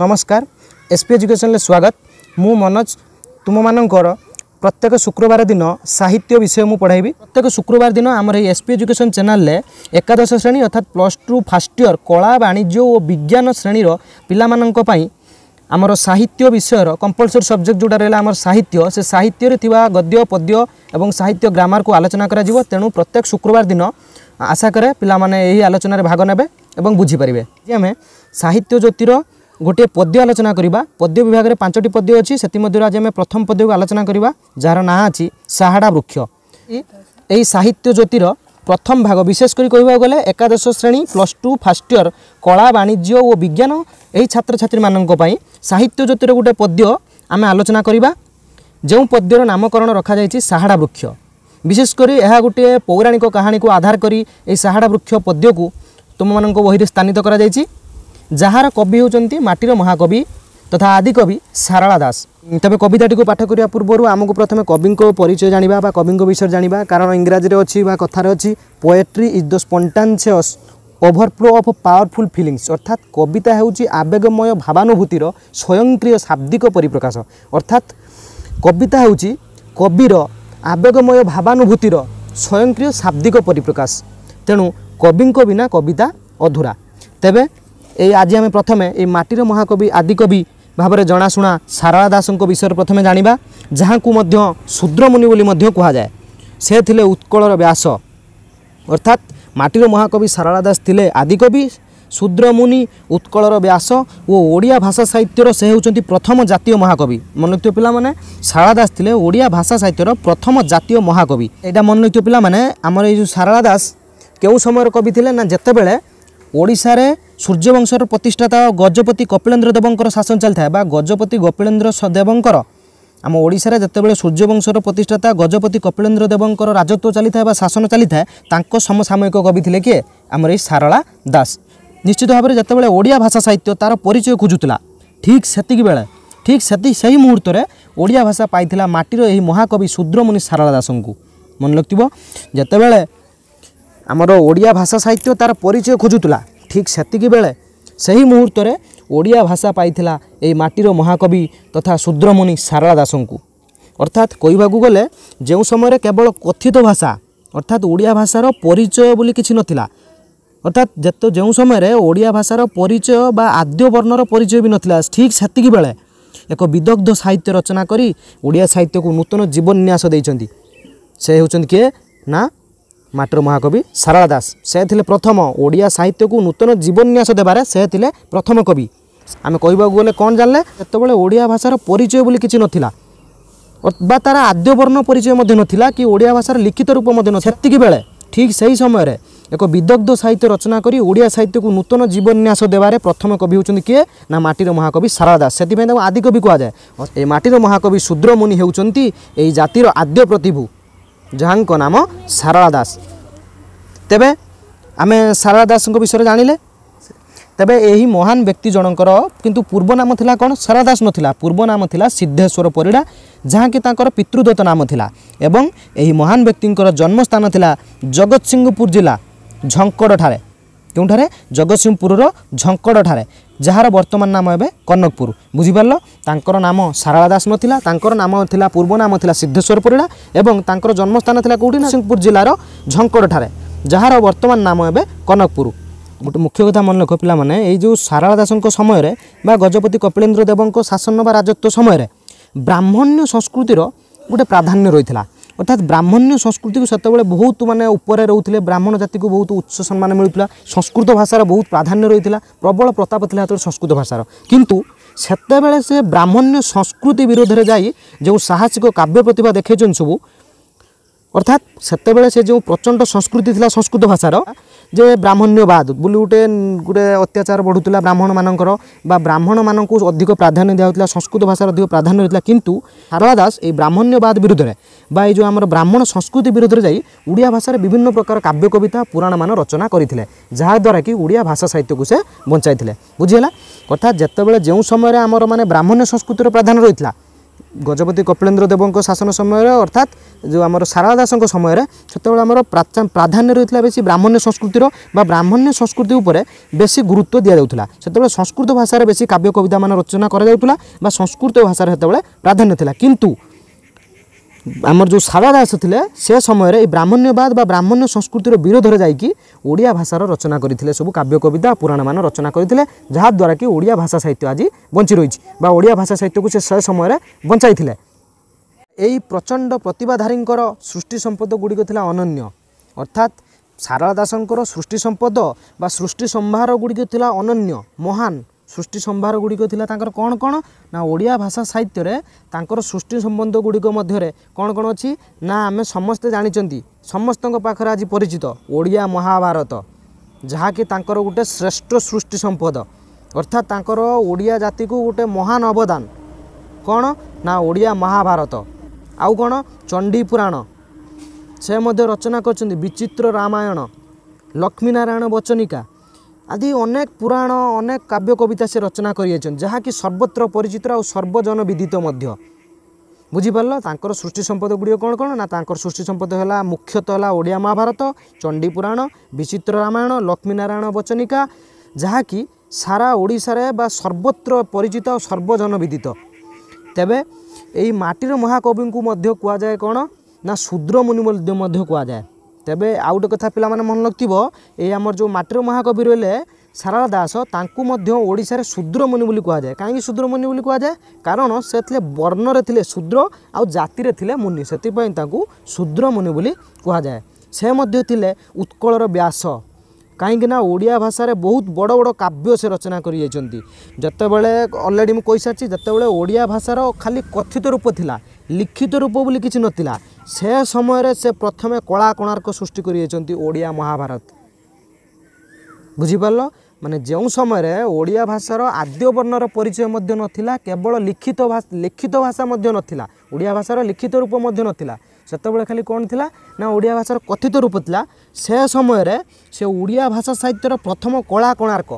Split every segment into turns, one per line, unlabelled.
ନମସ୍କାର ଏସ୍ପି ଏଜୁକେସନ୍ରେ ସ୍ୱାଗତ ମୁଁ ମନୋଜ ତୁମମାନଙ୍କର ପ୍ରତ୍ୟେକ ଶୁକ୍ରବାର ଦିନ ସାହିତ୍ୟ ବିଷୟ ମୁଁ ପଢ଼ାଇବି ପ୍ରତ୍ୟେକ ଶୁକ୍ରବାର ଦିନ ଆମର ଏହି ଏସ୍ପି ଏଜୁକେସନ୍ ଚ୍ୟାନେଲ୍ରେ ଏକାଦଶ ଶ୍ରେଣୀ ଅର୍ଥାତ୍ ପ୍ଲସ୍ ଟୁ ଫାର୍ଷ୍ଟ ଇୟର୍ କଳା ବାଣିଜ୍ୟ ଓ ବିଜ୍ଞାନ ଶ୍ରେଣୀର ପିଲାମାନଙ୍କ ପାଇଁ ଆମର ସାହିତ୍ୟ ବିଷୟର କମ୍ପଲସରି ସବଜେକ୍ଟ ଯେଉଁଟା ରହିଲା ଆମର ସାହିତ୍ୟ ସେ ସାହିତ୍ୟରେ ଥିବା ଗଦ୍ୟ ପଦ୍ୟ ଏବଂ ସାହିତ୍ୟ ଗ୍ରାମାରକୁ ଆଲୋଚନା କରାଯିବ ତେଣୁ ପ୍ରତ୍ୟେକ ଶୁକ୍ରବାର ଦିନ ଆଶା କରେ ପିଲାମାନେ ଏହି ଆଲୋଚନାରେ ଭାଗ ନେବେ ଏବଂ ବୁଝିପାରିବେ ଯେ ଆମେ ସାହିତ୍ୟ ଜ୍ୟୋତିର ଗୋଟିଏ ପଦ୍ୟ ଆଲୋଚନା କରିବା ପଦ୍ୟ ବିଭାଗରେ ପାଞ୍ଚଟି ପଦ୍ୟ ଅଛି ସେଥିମଧ୍ୟରୁ ଆଜି ଆମେ ପ୍ରଥମ ପଦ୍ୟକୁ ଆଲୋଚନା କରିବା ଯାହାର ନାଁ ଅଛି ସାହାଡ଼ା ବୃକ୍ଷ ଏହି ସାହିତ୍ୟ ଜ୍ୟୋତିର ପ୍ରଥମ ଭାଗ ବିଶେଷ କରି କହିବାକୁ ଗଲେ ଏକାଦଶ ଶ୍ରେଣୀ ପ୍ଲସ୍ ଟୁ ଫାର୍ଷ୍ଟ ଇୟର୍ କଳା ବାଣିଜ୍ୟ ଓ ବିଜ୍ଞାନ ଏହି ଛାତ୍ରଛାତ୍ରୀମାନଙ୍କ ପାଇଁ ସାହିତ୍ୟ ଜ୍ୟୋତିର ଗୋଟେ ପଦ୍ୟ ଆମେ ଆଲୋଚନା କରିବା ଯେଉଁ ପଦ୍ୟର ନାମକରଣ ରଖାଯାଇଛି ସାହାଡ଼ା ବୃକ୍ଷ ବିଶେଷ କରି ଏହା ଗୋଟିଏ ପୌରାଣିକ କାହାଣୀକୁ ଆଧାର କରି ଏହି ସାହାଡ଼ା ବୃକ୍ଷ ପଦ୍ୟକୁ ତୁମମାନଙ୍କ ବହିରେ ସ୍ଥାନିତ କରାଯାଇଛି ଯାହାର କବି ହେଉଛନ୍ତି ମାଟିର ମହାକବି ତଥା ଆଦିକବି ସାରଳା ଦାସ ତେବେ କବିତାଟିକୁ ପାଠ କରିବା ପୂର୍ବରୁ ଆମକୁ ପ୍ରଥମେ କବିଙ୍କ ପରିଚୟ ଜାଣିବା ବା କବିଙ୍କ ବିଷୟରେ ଜାଣିବା କାରଣ ଇଂରାଜୀରେ ଅଛି ବା କଥାରେ ଅଛି poetry is the spontaneous overflow of powerful feelings ଅର୍ଥାତ୍ କବିତା ହେଉଛି ଆବେଗମୟ ଭାବାନୁଭୂତିର ସ୍ୱୟଂକ୍ରିୟ ଶାବ୍ଦିକ ପରିପ୍ରକାଶ ଅର୍ଥାତ୍ କବିତା ହେଉଛି କବିର ଆବେଗମୟ ଭାବାନୁଭୂତିର ସ୍ୱୟଂକ୍ରିୟ ଶାବ୍ଦିକ ପରିପ୍ରକାଶ ତେଣୁ କବିଙ୍କ ବିନା କବିତା ଅଧୁରା ତେବେ এই আজি আমি প্রথমে এই মাটির মহাকবি আদিকবি ভাবে জনাশুনা সারলা দাসঙ্ক বিষয়ে প্রথমে জাঁয়া যাহাকু মধ্য শূদ্রমুনি বলে মধ্য কুহযায় সে লে উৎকলর ব্যাস অর্থাৎ মাটির মহাকবি সারলা দাস লে আদিকবি শূদ্রমুনি উৎকলর ব্যাস ও ওড়িয়া ভাষা সাহিত্যর সে হচ্ছেন প্রথম জাতীয় মহাকবি মনে রাখি পিলা মানে সারলা দাস লে ওড়িয়া ভাষা সাহিত্যর প্রথম জাতীয় মহাকবি এটা মনে রাখি পিলা মানে আমার এই যে সারলা দাস কেউ সময়ের কবি লে না যেতবে ওড়শার ସୂର୍ଯ୍ୟବଂଶର ପ୍ରତିଷ୍ଠାତା ଗଜପତି କପିଳେନ୍ଦ୍ର ଦେବଙ୍କର ଶାସନ ଚାଲିଥାଏ ବା ଗଜପତି କପିଳେନ୍ଦ୍ର ଦେବଙ୍କର ଆମ ଓଡ଼ିଶାରେ ଯେତେବେଳେ ସୂର୍ଯ୍ୟବଂଶର ପ୍ରତିଷ୍ଠାତା ଗଜପତି କପିଳେନ୍ଦ୍ର ଦେବଙ୍କର ରାଜତ୍ୱ ଚାଲିଥାଏ ବା ଶାସନ ଚାଲିଥାଏ ତାଙ୍କ ସମସାମୟିକ କବି ଥିଲେ କିଏ ଆମର ଏଇ ସାରଳା ଦାସ ନିଶ୍ଚିତ ଭାବରେ ଯେତେବେଳେ ଓଡ଼ିଆ ଭାଷା ସାହିତ୍ୟ ତା'ର ପରିଚୟ ଖୋଜୁଥିଲା ଠିକ୍ ସେତିକି ବେଳେ ଠିକ୍ ସେତି ସେହି ମୁହୂର୍ତ୍ତରେ ଓଡ଼ିଆ ଭାଷା ପାଇଥିଲା ମାଟିର ଏହି ମହାକବି ଶୂଦ୍ରମୁନି ସାରଳା ଦାସଙ୍କୁ ମନେ ରଖିଥିବ ଯେତେବେଳେ ଆମର ଓଡ଼ିଆ ଭାଷା ସାହିତ୍ୟ ତା'ର ପରିଚୟ ଖୋଜୁଥିଲା ঠিক ସେତିକି ବେଳେ ସେହି ମୁହୂର୍ତ୍ତରେ ଓଡ଼ିଆ ଭାଷା ପାଇଥିଲା ଏହି ମାଟିର ମହାକବି ତଥା ଶୂଦ୍ରମୁନି ସାରଳା ଦାସଙ୍କୁ ଅର୍ଥାତ୍ କହିବାକୁ ଗଲେ ଯେଉଁ ସମୟରେ କେବଳ କଥିତ ଭାଷା ଅର୍ଥାତ୍ ଓଡ଼ିଆ ଭାଷାର ପରିଚୟ ବୋଲି କିଛି ନଥିଲା ଅର୍ଥାତ୍ ଯେତେ ଯେଉଁ ସମୟରେ ଓଡ଼ିଆ ଭାଷାର ପରିଚୟ ବା ଆଦ୍ୟ ବର୍ଣ୍ଣର ପରିଚୟ ବି ନଥିଲା ଠିକ୍ ସେତିକି ବେଳେ ଏକ ବିଦଗ୍ଧ ସାହିତ୍ୟ ରଚନା କରି ଓଡ଼ିଆ ସାହିତ୍ୟକୁ ନୂତନ ଜୀବନ୍ୟାସ ଦେଇଛନ୍ତି ସେ ହେଉଛନ୍ତି କିଏ ନା ମାଟିର ମହାକବି ସାରଳା ଦାସ ସେ ଥିଲେ ପ୍ରଥମ ଓଡ଼ିଆ ସାହିତ୍ୟକୁ ନୂତନ ଜୀବନ୍ୟାସ ଦେବାରେ ସେ ଥିଲେ ପ୍ରଥମ କବି ଆମେ କହିବାକୁ ଗଲେ କ'ଣ ଜାଣିଲେ ସେତେବେଳେ ଓଡ଼ିଆ ଭାଷାର ପରିଚୟ ବୋଲି କିଛି ନଥିଲା ବା ତା'ର ଆଦ୍ୟବର୍ଣ୍ଣ ପରିଚୟ ମଧ୍ୟ ନଥିଲା କି ଓଡ଼ିଆ ଭାଷାର ଲିଖିତ ରୂପ ମଧ୍ୟ ନ ସେତିକି ବେଳେ ଠିକ୍ ସେହି ସମୟରେ ଏକ ବିଦଗ୍ଧ ସାହିତ୍ୟ ରଚନା କରି ଓଡ଼ିଆ ସାହିତ୍ୟକୁ ନୂତନ ଜୀବନ୍ୟାସ ଦେବାରେ ପ୍ରଥମ କବି ହେଉଛନ୍ତି କିଏ ନା ମାଟିର ମହାକବି ସାରଳା ଦାସ ସେଥିପାଇଁ ତାଙ୍କୁ ଆଦିକବି କୁହାଯାଏ ଏ ମାଟିର ମହାକବି ଶୂଦ୍ରମୁନି ହେଉଛନ୍ତି ଏହି ଜାତିର ଆଦ୍ୟ ପ୍ରତିଭୁ ଯାହାଙ୍କ ନାମ ସାରଳା ଦାସ ତେବେ ଆମେ ସାରଳା ଦାସଙ୍କ ବିଷୟରେ ଜାଣିଲେ ତେବେ ଏହି ମହାନ ବ୍ୟକ୍ତି ଜଣଙ୍କର କିନ୍ତୁ ପୂର୍ବ ନାମ ଥିଲା କ'ଣ ସାରଳା ଦାସ ନଥିଲା ପୂର୍ବ ନାମ ଥିଲା ସିଦ୍ଧେଶ୍ୱର ପରିଡ଼ା ଯାହାକି ତାଙ୍କର ପିତୃଦତ୍ତ ନାମ ଥିଲା ଏବଂ ଏହି ମହାନ ବ୍ୟକ୍ତିଙ୍କର ଜନ୍ମସ୍ଥାନ ଥିଲା ଜଗତସିଂହପୁର ଜିଲ୍ଲା ଝଙ୍କଡ଼ଠାରେ କେଉଁଠାରେ ଜଗତସିଂହପୁରର ଝଙ୍କଡ଼ଠାରେ ଯାହାର ବର୍ତ୍ତମାନ ନାମ ଏବେ କନକପୁର ବୁଝିପାରିଲ ତାଙ୍କର ନାମ ସାରଳା ଦାସ ନଥିଲା ତାଙ୍କର ନାମ ଥିଲା ପୂର୍ବ ନାମ ଥିଲା ସିଦ୍ଧେଶ୍ୱର ପରିଡ଼ା ଏବଂ ତାଙ୍କର ଜନ୍ମସ୍ଥାନ ଥିଲା କେଉଁଠି ନରସିଂହପୁର ଜିଲ୍ଲାର ଝଙ୍କଡ଼ଠାରେ ଯାହାର ବର୍ତ୍ତମାନ ନାମ ଏବେ କନକପୁର ଗୋଟେ ମୁଖ୍ୟ କଥା ମନେ ରଖ ପିଲାମାନେ ଏଇ ଯେଉଁ ସାରଳା ଦାସଙ୍କ ସମୟରେ ବା ଗଜପତି କପିଳେନ୍ଦ୍ର ଦେବଙ୍କ ଶାସନ ବା ରାଜତ୍ୱ ସମୟରେ ବ୍ରାହ୍ମଣ୍ୟ ସଂସ୍କୃତିର ଗୋଟେ ପ୍ରାଧାନ୍ୟ ରହିଥିଲା অর্থাৎ ব্রাহ্মণ্য সংস্কৃতিকে সেতবে বহুত মানে উপরে রহুলে ব্রাহ্মণ জাতিকে বহুত উচ্চ সম্মান মিলুলা সংস্কৃত ভাষার বহুত প্রাধান্য রয়েছে প্রবল প্রতাপ লা সংস্কৃত ভাষার কিন্তু সেতবে সে ব্রাহ্মণ্য সংস্কৃতি বিরোধে যাই যে সাহসিক কাব্য প্রতিভা দেখাইছেন সবু অর্থাৎ সেতবে সে যে প্রচণ্ড সংস্কৃতি লা সংস্কৃত ভাষার ଯେ ବ୍ରାହ୍ମଣ୍ୟବାଦ ବଲିଉଡ଼ରେ ଗୋଟେ ଅତ୍ୟାଚାର ବଢ଼ୁଥିଲା ବ୍ରାହ୍ମଣମାନଙ୍କର ବା ବ୍ରାହ୍ମଣମାନଙ୍କୁ ଅଧିକ ପ୍ରାଧାନ୍ୟ ଦିଆହେଉଥିଲା ସଂସ୍କୃତ ଭାଷାର ଅଧିକ ପ୍ରାଧାନ୍ୟ ହେଉଥିଲା କିନ୍ତୁ ସାରଳା ଦାସ ଏଇ ବ୍ରାହ୍ମଣ୍ୟବାଦ ବିରୁଦ୍ଧରେ ବା ଏଇ ଯେଉଁ ଆମର ବ୍ରାହ୍ମଣ ସଂସ୍କୃତି ବିରୁଦ୍ଧରେ ଯାଇ ଓଡ଼ିଆ ଭାଷାରେ ବିଭିନ୍ନ ପ୍ରକାର କାବ୍ୟ କବିତା ପୁରାଣମାନ ରଚନା କରିଥିଲେ ଯାହାଦ୍ୱାରା କି ଓଡ଼ିଆ ଭାଷା ସାହିତ୍ୟକୁ ସେ ବଞ୍ଚାଇଥିଲେ ବୁଝିହେଲା ଅର୍ଥାତ୍ ଯେତେବେଳେ ଯେଉଁ ସମୟରେ ଆମର ମାନେ ବ୍ରାହ୍ମଣ୍ୟ ସଂସ୍କୃତିର ପ୍ରାଧାନ୍ୟ ରହିଥିଲା ଗଜପତି କପିଳେନ୍ଦ୍ର ଦେବଙ୍କ ଶାସନ ସମୟରେ ଅର୍ଥାତ୍ ଯେଉଁ ଆମର ସାରଳା ଦାସଙ୍କ ସମୟରେ ସେତେବେଳେ ଆମର ପ୍ରାଧାନ୍ୟ ରହିଥିଲା ବେଶୀ ବ୍ରାହ୍ମଣ୍ୟ ସଂସ୍କୃତିର ବା ବ୍ରାହ୍ମଣ୍ୟ ସଂସ୍କୃତି ଉପରେ ବେଶୀ ଗୁରୁତ୍ୱ ଦିଆଯାଉଥିଲା ସେତେବେଳେ ସଂସ୍କୃତ ଭାଷାରେ ବେଶୀ କାବ୍ୟ କବିତାମାନ ରଚନା କରାଯାଉଥିଲା ବା ସଂସ୍କୃତ ଭାଷାରେ ସେତେବେଳେ ପ୍ରାଧାନ୍ୟ ଥିଲା କିନ୍ତୁ ଆମର ଯେଉଁ ସାରଳା ଦାସ ଥିଲେ ସେ ସମୟରେ ଏଇ ବ୍ରାହ୍ମଣ୍ୟବାଦ ବା ବ୍ରାହ୍ମଣ୍ୟ ସଂସ୍କୃତିର ବିରୋଧରେ ଯାଇକି ଓଡ଼ିଆ ଭାଷାର ରଚନା କରିଥିଲେ ସବୁ କାବ୍ୟ କବିତା ପୁରାଣମାନ ରଚନା କରିଥିଲେ ଯାହାଦ୍ୱାରା କି ଓଡ଼ିଆ ଭାଷା ସାହିତ୍ୟ ଆଜି ବଞ୍ଚି ରହିଛି ବା ଓଡ଼ିଆ ଭାଷା ସାହିତ୍ୟକୁ ସେ ସେ ସମୟରେ ବଞ୍ଚାଇଥିଲେ ଏହି ପ୍ରଚଣ୍ଡ ପ୍ରତିଭାଧାରୀଙ୍କର ସୃଷ୍ଟି ସମ୍ପଦ ଗୁଡ଼ିକ ଥିଲା ଅନନ୍ୟ ଅର୍ଥାତ୍ ସାରଳା ଦାସଙ୍କର ସୃଷ୍ଟି ସମ୍ପଦ ବା ସୃଷ୍ଟି ସମ୍ଭାର ଗୁଡ଼ିକ ଥିଲା ଅନନ୍ୟ ମହାନ ସୃଷ୍ଟି ସମ୍ଭାର ଗୁଡ଼ିକ ଥିଲା ତାଙ୍କର କ'ଣ କ'ଣ ନା ଓଡ଼ିଆ ଭାଷା ସାହିତ୍ୟରେ ତାଙ୍କର ସୃଷ୍ଟି ସମ୍ବନ୍ଧ ଗୁଡ଼ିକ ମଧ୍ୟରେ କ'ଣ କ'ଣ ଅଛି ନା ଆମେ ସମସ୍ତେ ଜାଣିଛନ୍ତି ସମସ୍ତଙ୍କ ପାଖରେ ଆଜି ପରିଚିତ ଓଡ଼ିଆ ମହାଭାରତ ଯାହାକି ତାଙ୍କର ଗୋଟେ ଶ୍ରେଷ୍ଠ ସୃଷ୍ଟି ସମ୍ପଦ ଅର୍ଥାତ୍ ତାଙ୍କର ଓଡ଼ିଆ ଜାତିକୁ ଗୋଟେ ମହାନ ଅବଦାନ କ'ଣ ନା ଓଡ଼ିଆ ମହାଭାରତ ଆଉ କ'ଣ ଚଣ୍ଡୀ ପୁରାଣ ସେ ମଧ୍ୟ ରଚନା କରିଛନ୍ତି ବିଚିତ୍ର ରାମାୟଣ ଲକ୍ଷ୍ମୀନାରାୟଣ ବଚନିକା ଆଦି ଅନେକ ପୁରାଣ ଅନେକ କାବ୍ୟ କବିତା ସେ ରଚନା କରିଅଛନ୍ତି ଯାହାକି ସର୍ବତ୍ର ପରିଚିତ ଆଉ ସର୍ବଜନ ବିଦିତ ମଧ୍ୟ ବୁଝିପାରିଲ ତାଙ୍କର ସୃଷ୍ଟି ସମ୍ପଦ ଗୁଡ଼ିକ କ'ଣ କ'ଣ ନା ତାଙ୍କର ସୃଷ୍ଟି ସମ୍ପଦ ହେଲା ମୁଖ୍ୟତଃ ହେଲା ଓଡ଼ିଆ ମହାଭାରତ ଚଣ୍ଡୀ ପୁରାଣ ବିଚିତ୍ର ରାମାୟଣ ଲକ୍ଷ୍ମୀନାରାୟଣ ବଚନିକା ଯାହାକି ସାରା ଓଡ଼ିଶାରେ ବା ସର୍ବତ୍ର ପରିଚିତ ଆଉ ସର୍ବଜନ ବିଦିତ ତେବେ ଏହି ମାଟିର ମହାକବିଙ୍କୁ ମଧ୍ୟ କୁହାଯାଏ କ'ଣ ନା ଶୂଦ୍ରମୁନି ମଧ୍ୟ କୁହାଯାଏ ତେବେ ଆଉ ଗୋଟେ କଥା ପିଲାମାନେ ମନେ ରଖିଥିବ ଏଇ ଆମର ଯେଉଁ ମାଟିର ମହାକବି ରହିଲେ ସାରଳା ଦାସ ତାଙ୍କୁ ମଧ୍ୟ ଓଡ଼ିଶାରେ ଶୂଦ୍ରମୁନି ବୋଲି କୁହାଯାଏ କାହିଁକି ଶୂଦ୍ରମୁନି ବୋଲି କୁହାଯାଏ କାରଣ ସେ ଥିଲେ ବର୍ଣ୍ଣରେ ଥିଲେ ଶୂଦ୍ର ଆଉ ଜାତିରେ ଥିଲେ ମୁନି ସେଥିପାଇଁ ତାଙ୍କୁ ଶୂଦ୍ରମୁନି ବୋଲି କୁହାଯାଏ ସେ ମଧ୍ୟ ଥିଲେ ଉତ୍କଳର ବ୍ୟାସ କାହିଁକିନା ଓଡ଼ିଆ ଭାଷାରେ ବହୁତ ବଡ଼ ବଡ଼ କାବ୍ୟ ସେ ରଚନା କରିଯାଇଛନ୍ତି ଯେତେବେଳେ ଅଲରେଡ଼ି ମୁଁ କହିସାରିଛି ଯେତେବେଳେ ଓଡ଼ିଆ ଭାଷାର ଖାଲି କଥିତ ରୂପ ଥିଲା ଲିଖିତ ରୂପ ବୋଲି କିଛି ନଥିଲା ସେ ସମୟରେ ସେ ପ୍ରଥମେ କଳା କୋଣାର୍କ ସୃଷ୍ଟି କରିଯାଇଛନ୍ତି ଓଡ଼ିଆ ମହାଭାରତ ବୁଝିପାରିଲ ମାନେ ଯେଉଁ ସମୟରେ ଓଡ଼ିଆ ଭାଷାର ଆଦ୍ୟ ବର୍ଣ୍ଣର ପରିଚୟ ମଧ୍ୟ ନଥିଲା କେବଳ ଲିଖିତ ଲିଖିତ ଭାଷା ମଧ୍ୟ ନଥିଲା ଓଡ଼ିଆ ଭାଷାର ଲିଖିତ ରୂପ ମଧ୍ୟ ନଥିଲା ସେତେବେଳେ ଖାଲି କ'ଣ ଥିଲା ନା ଓଡ଼ିଆ ଭାଷାର କଥିତ ରୂପ ଥିଲା ସେ ସମୟରେ ସେ ଓଡ଼ିଆ ଭାଷା ସାହିତ୍ୟର ପ୍ରଥମ କଳା କୋଣାର୍କ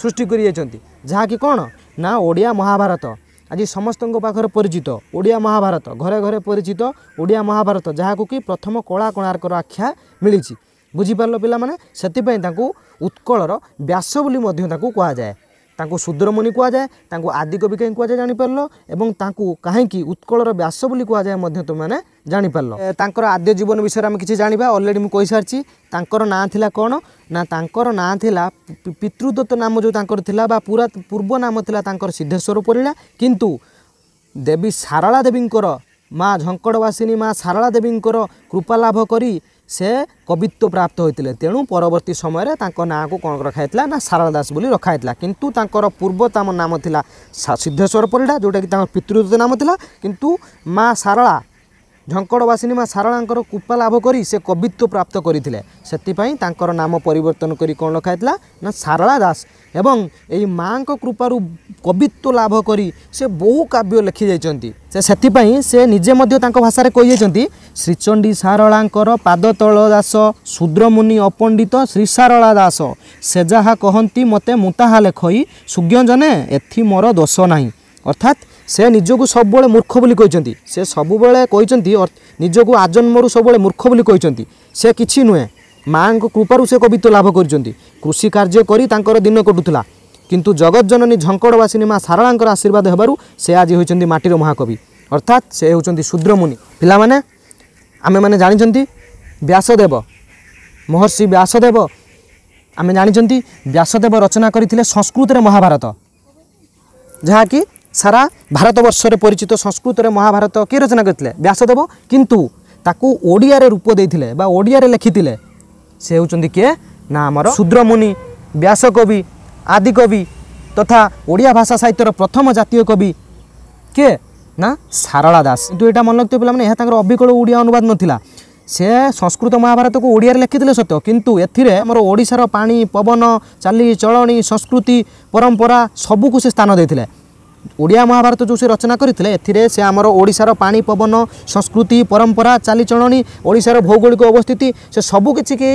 ସୃଷ୍ଟି କରିଯାଇଛନ୍ତି ଯାହାକି କ'ଣ ନା ଓଡ଼ିଆ ମହାଭାରତ ଆଜି ସମସ୍ତଙ୍କ ପାଖରେ ପରିଚିତ ଓଡ଼ିଆ ମହାଭାରତ ଘରେ ଘରେ ପରିଚିତ ଓଡ଼ିଆ ମହାଭାରତ ଯାହାକୁ କି ପ୍ରଥମ କଳା କୋଣାର୍କର ଆଖ୍ୟା ମିଳିଛି ବୁଝିପାରିଲ ପିଲାମାନେ ସେଥିପାଇଁ ତାଙ୍କୁ ଉତ୍କଳର ବ୍ୟାସ ବୋଲି ମଧ୍ୟ ତାକୁ କୁହାଯାଏ ତାଙ୍କୁ ଶୂଦ୍ରମୁନି କୁହାଯାଏ ତାଙ୍କୁ ଆଦିକବି କାହିଁ କୁହାଯାଏ ଜାଣିପାରିଲ ଏବଂ ତାଙ୍କୁ କାହିଁକି ଉତ୍କଳର ବ୍ୟାସ ବୋଲି କୁହାଯାଏ ମଧ୍ୟ ତୁମେମାନେ ଜାଣିପାରିଲ ତାଙ୍କର ଆଦ୍ୟ ଜୀବନ ବିଷୟରେ ଆମେ କିଛି ଜାଣିବା ଅଲରେଡ଼ି ମୁଁ କହିସାରିଛି ତାଙ୍କର ନାଁ ଥିଲା କ'ଣ ନା ତାଙ୍କର ନାଁ ଥିଲା ପିତୃଦତ୍ତ ନାମ ଯେଉଁ ତାଙ୍କର ଥିଲା ବା ପୁରା ପୂର୍ବ ନାମ ଥିଲା ତାଙ୍କର ସିଦ୍ଧେଶ୍ୱର ପରିଡ଼ା କିନ୍ତୁ ଦେବୀ ଶାରଳା ଦେବୀଙ୍କର ମା ଝଙ୍କଡ଼ବାସିନୀ ମା ଶାରଳା ଦେବୀଙ୍କର କୃପାଲାଭ କରି ସେ କବିତ୍ୱ ପ୍ରାପ୍ତ ହୋଇଥିଲେ ତେଣୁ ପରବର୍ତ୍ତୀ ସମୟରେ ତାଙ୍କ ନାଁକୁ କ'ଣ ରଖାଯାଇଥିଲା ନା ସାରଳା ଦାସ ବୋଲି ରଖାଯାଇଥିଲା କିନ୍ତୁ ତାଙ୍କର ପୂର୍ବତମ ନାମ ଥିଲା ସିଦ୍ଧେଶ୍ୱର ପରିଡ଼ା ଯେଉଁଟାକି ତାଙ୍କ ପିତୃଦୂତ ନାମ ଥିଲା କିନ୍ତୁ ମା' ସାରଳା ଝଙ୍କଡ଼ ବାସିନିମା ସାରଳାଙ୍କର କୃପା ଲାଭ କରି ସେ କବିତ୍ୱ ପ୍ରାପ୍ତ କରିଥିଲେ ସେଥିପାଇଁ ତାଙ୍କର ନାମ ପରିବର୍ତ୍ତନ କରି କ'ଣ ଲେଖାଯାଇଥିଲା ନା ସାରଳା ଦାସ ଏବଂ ଏହି ମାଆଙ୍କ କୃପାରୁ କବିତ୍ୱ ଲାଭ କରି ସେ ବହୁ କାବ୍ୟ ଲେଖିଯାଇଛନ୍ତି ସେ ସେଥିପାଇଁ ସେ ନିଜେ ମଧ୍ୟ ତାଙ୍କ ଭାଷାରେ କହିଯାଇଛନ୍ତି ଶ୍ରୀଚଣ୍ଡୀ ସାରଳାଙ୍କର ପାଦ ତଳ ଦାସ ଶୁଦ୍ରମୁନି ଅପଣ୍ଡିତ ଶ୍ରୀ ସାରଳା ଦାସ ସେ ଯାହା କହନ୍ତି ମୋତେ ମୁଁ ତାହା ଲେଖଇ ସୁଜ୍ଞ ଜନେ ଏଥି ମୋର ଦୋଷ ନାହିଁ ଅର୍ଥାତ୍ ସେ ନିଜକୁ ସବୁବେଳେ ମୂର୍ଖ ବୋଲି କହିଛନ୍ତି ସେ ସବୁବେଳେ କହିଛନ୍ତି ନିଜକୁ ଆଜନ୍ମରୁ ସବୁବେଳେ ମୂର୍ଖ ବୋଲି କହିଛନ୍ତି ସେ କିଛି ନୁହେଁ ମାଆଙ୍କ କୃପାରୁ ସେ କବିତ୍ୱ ଲାଭ କରିଛନ୍ତି କୃଷି କାର୍ଯ୍ୟ କରି ତାଙ୍କର ଦିନ କଟୁଥିଲା କିନ୍ତୁ ଜଗତଜନନୀ ଝଙ୍କଡ଼ବାସିନୀ ମା ସାରଳାଙ୍କର ଆଶୀର୍ବାଦ ହେବାରୁ ସେ ଆଜି ହୋଇଛନ୍ତି ମାଟିର ମହାକବି ଅର୍ଥାତ୍ ସେ ହେଉଛନ୍ତି ଶୂଦ୍ରମୁନି ପିଲାମାନେ ଆମେମାନେ ଜାଣିଛନ୍ତି ବ୍ୟାସଦେବ ମହର୍ଷି ବ୍ୟାସଦେବ ଆମେ ଜାଣିଛନ୍ତି ବ୍ୟାସଦେବ ରଚନା କରିଥିଲେ ସଂସ୍କୃତରେ ମହାଭାରତ ଯାହାକି সারা ভারতবর্ষরে পরিচিত সংস্কৃতরে মহাভারত কে রচনা করে ব্যাসদেব কিন্তু তাকে ওড়িয়ারে রূপ দিয়ে বা ওড়িয়ারে লেখিলে সে হচ্ছেন কে না আমার শূদ্রমুনি ব্যাসকবি আদিকবি তথা ওড়িয়া ভাষা সাহিত্যর প্রথম জাতীয় কবি কে না সারলা দাস কিন্তু এটা মনে রাখতে পিলামানে ଏହା ତାଙ୍କର ଅବିକଳ ଓଡ଼ିଆ ଅନୁବାଦ ନଥିଲା ସେ ସଂସ୍କୃତ ମହାଭାରତକୁ ଓଡ଼ିଆରେ ଲେଖିଥିଲେ ସତ କିନ୍ତୁ ଏଥିରେ ଆମର ଓଡ଼ିଶାର ପାଣି ପବନ ଚାଲିଚଳଣି ସଂସ୍କୃତି ପରମ୍ପରା ସବୁକୁ ସେ ସ୍ଥାନ ଦେଇଥିଲେ ଓଡ଼ିଆ ମହାଭାରତ ଯେଉଁ ସେ ରଚନା କରିଥିଲେ ଏଥିରେ ସେ ଆମର ଓଡ଼ିଶାର ପାଣି ପବନ ସଂସ୍କୃତି ପରମ୍ପରା ଚାଲିଚଳଣି ଓଡ଼ିଶାର ଭୌଗୋଳିକ ଅବସ୍ଥିତି ସେ ସବୁ କିଛିକି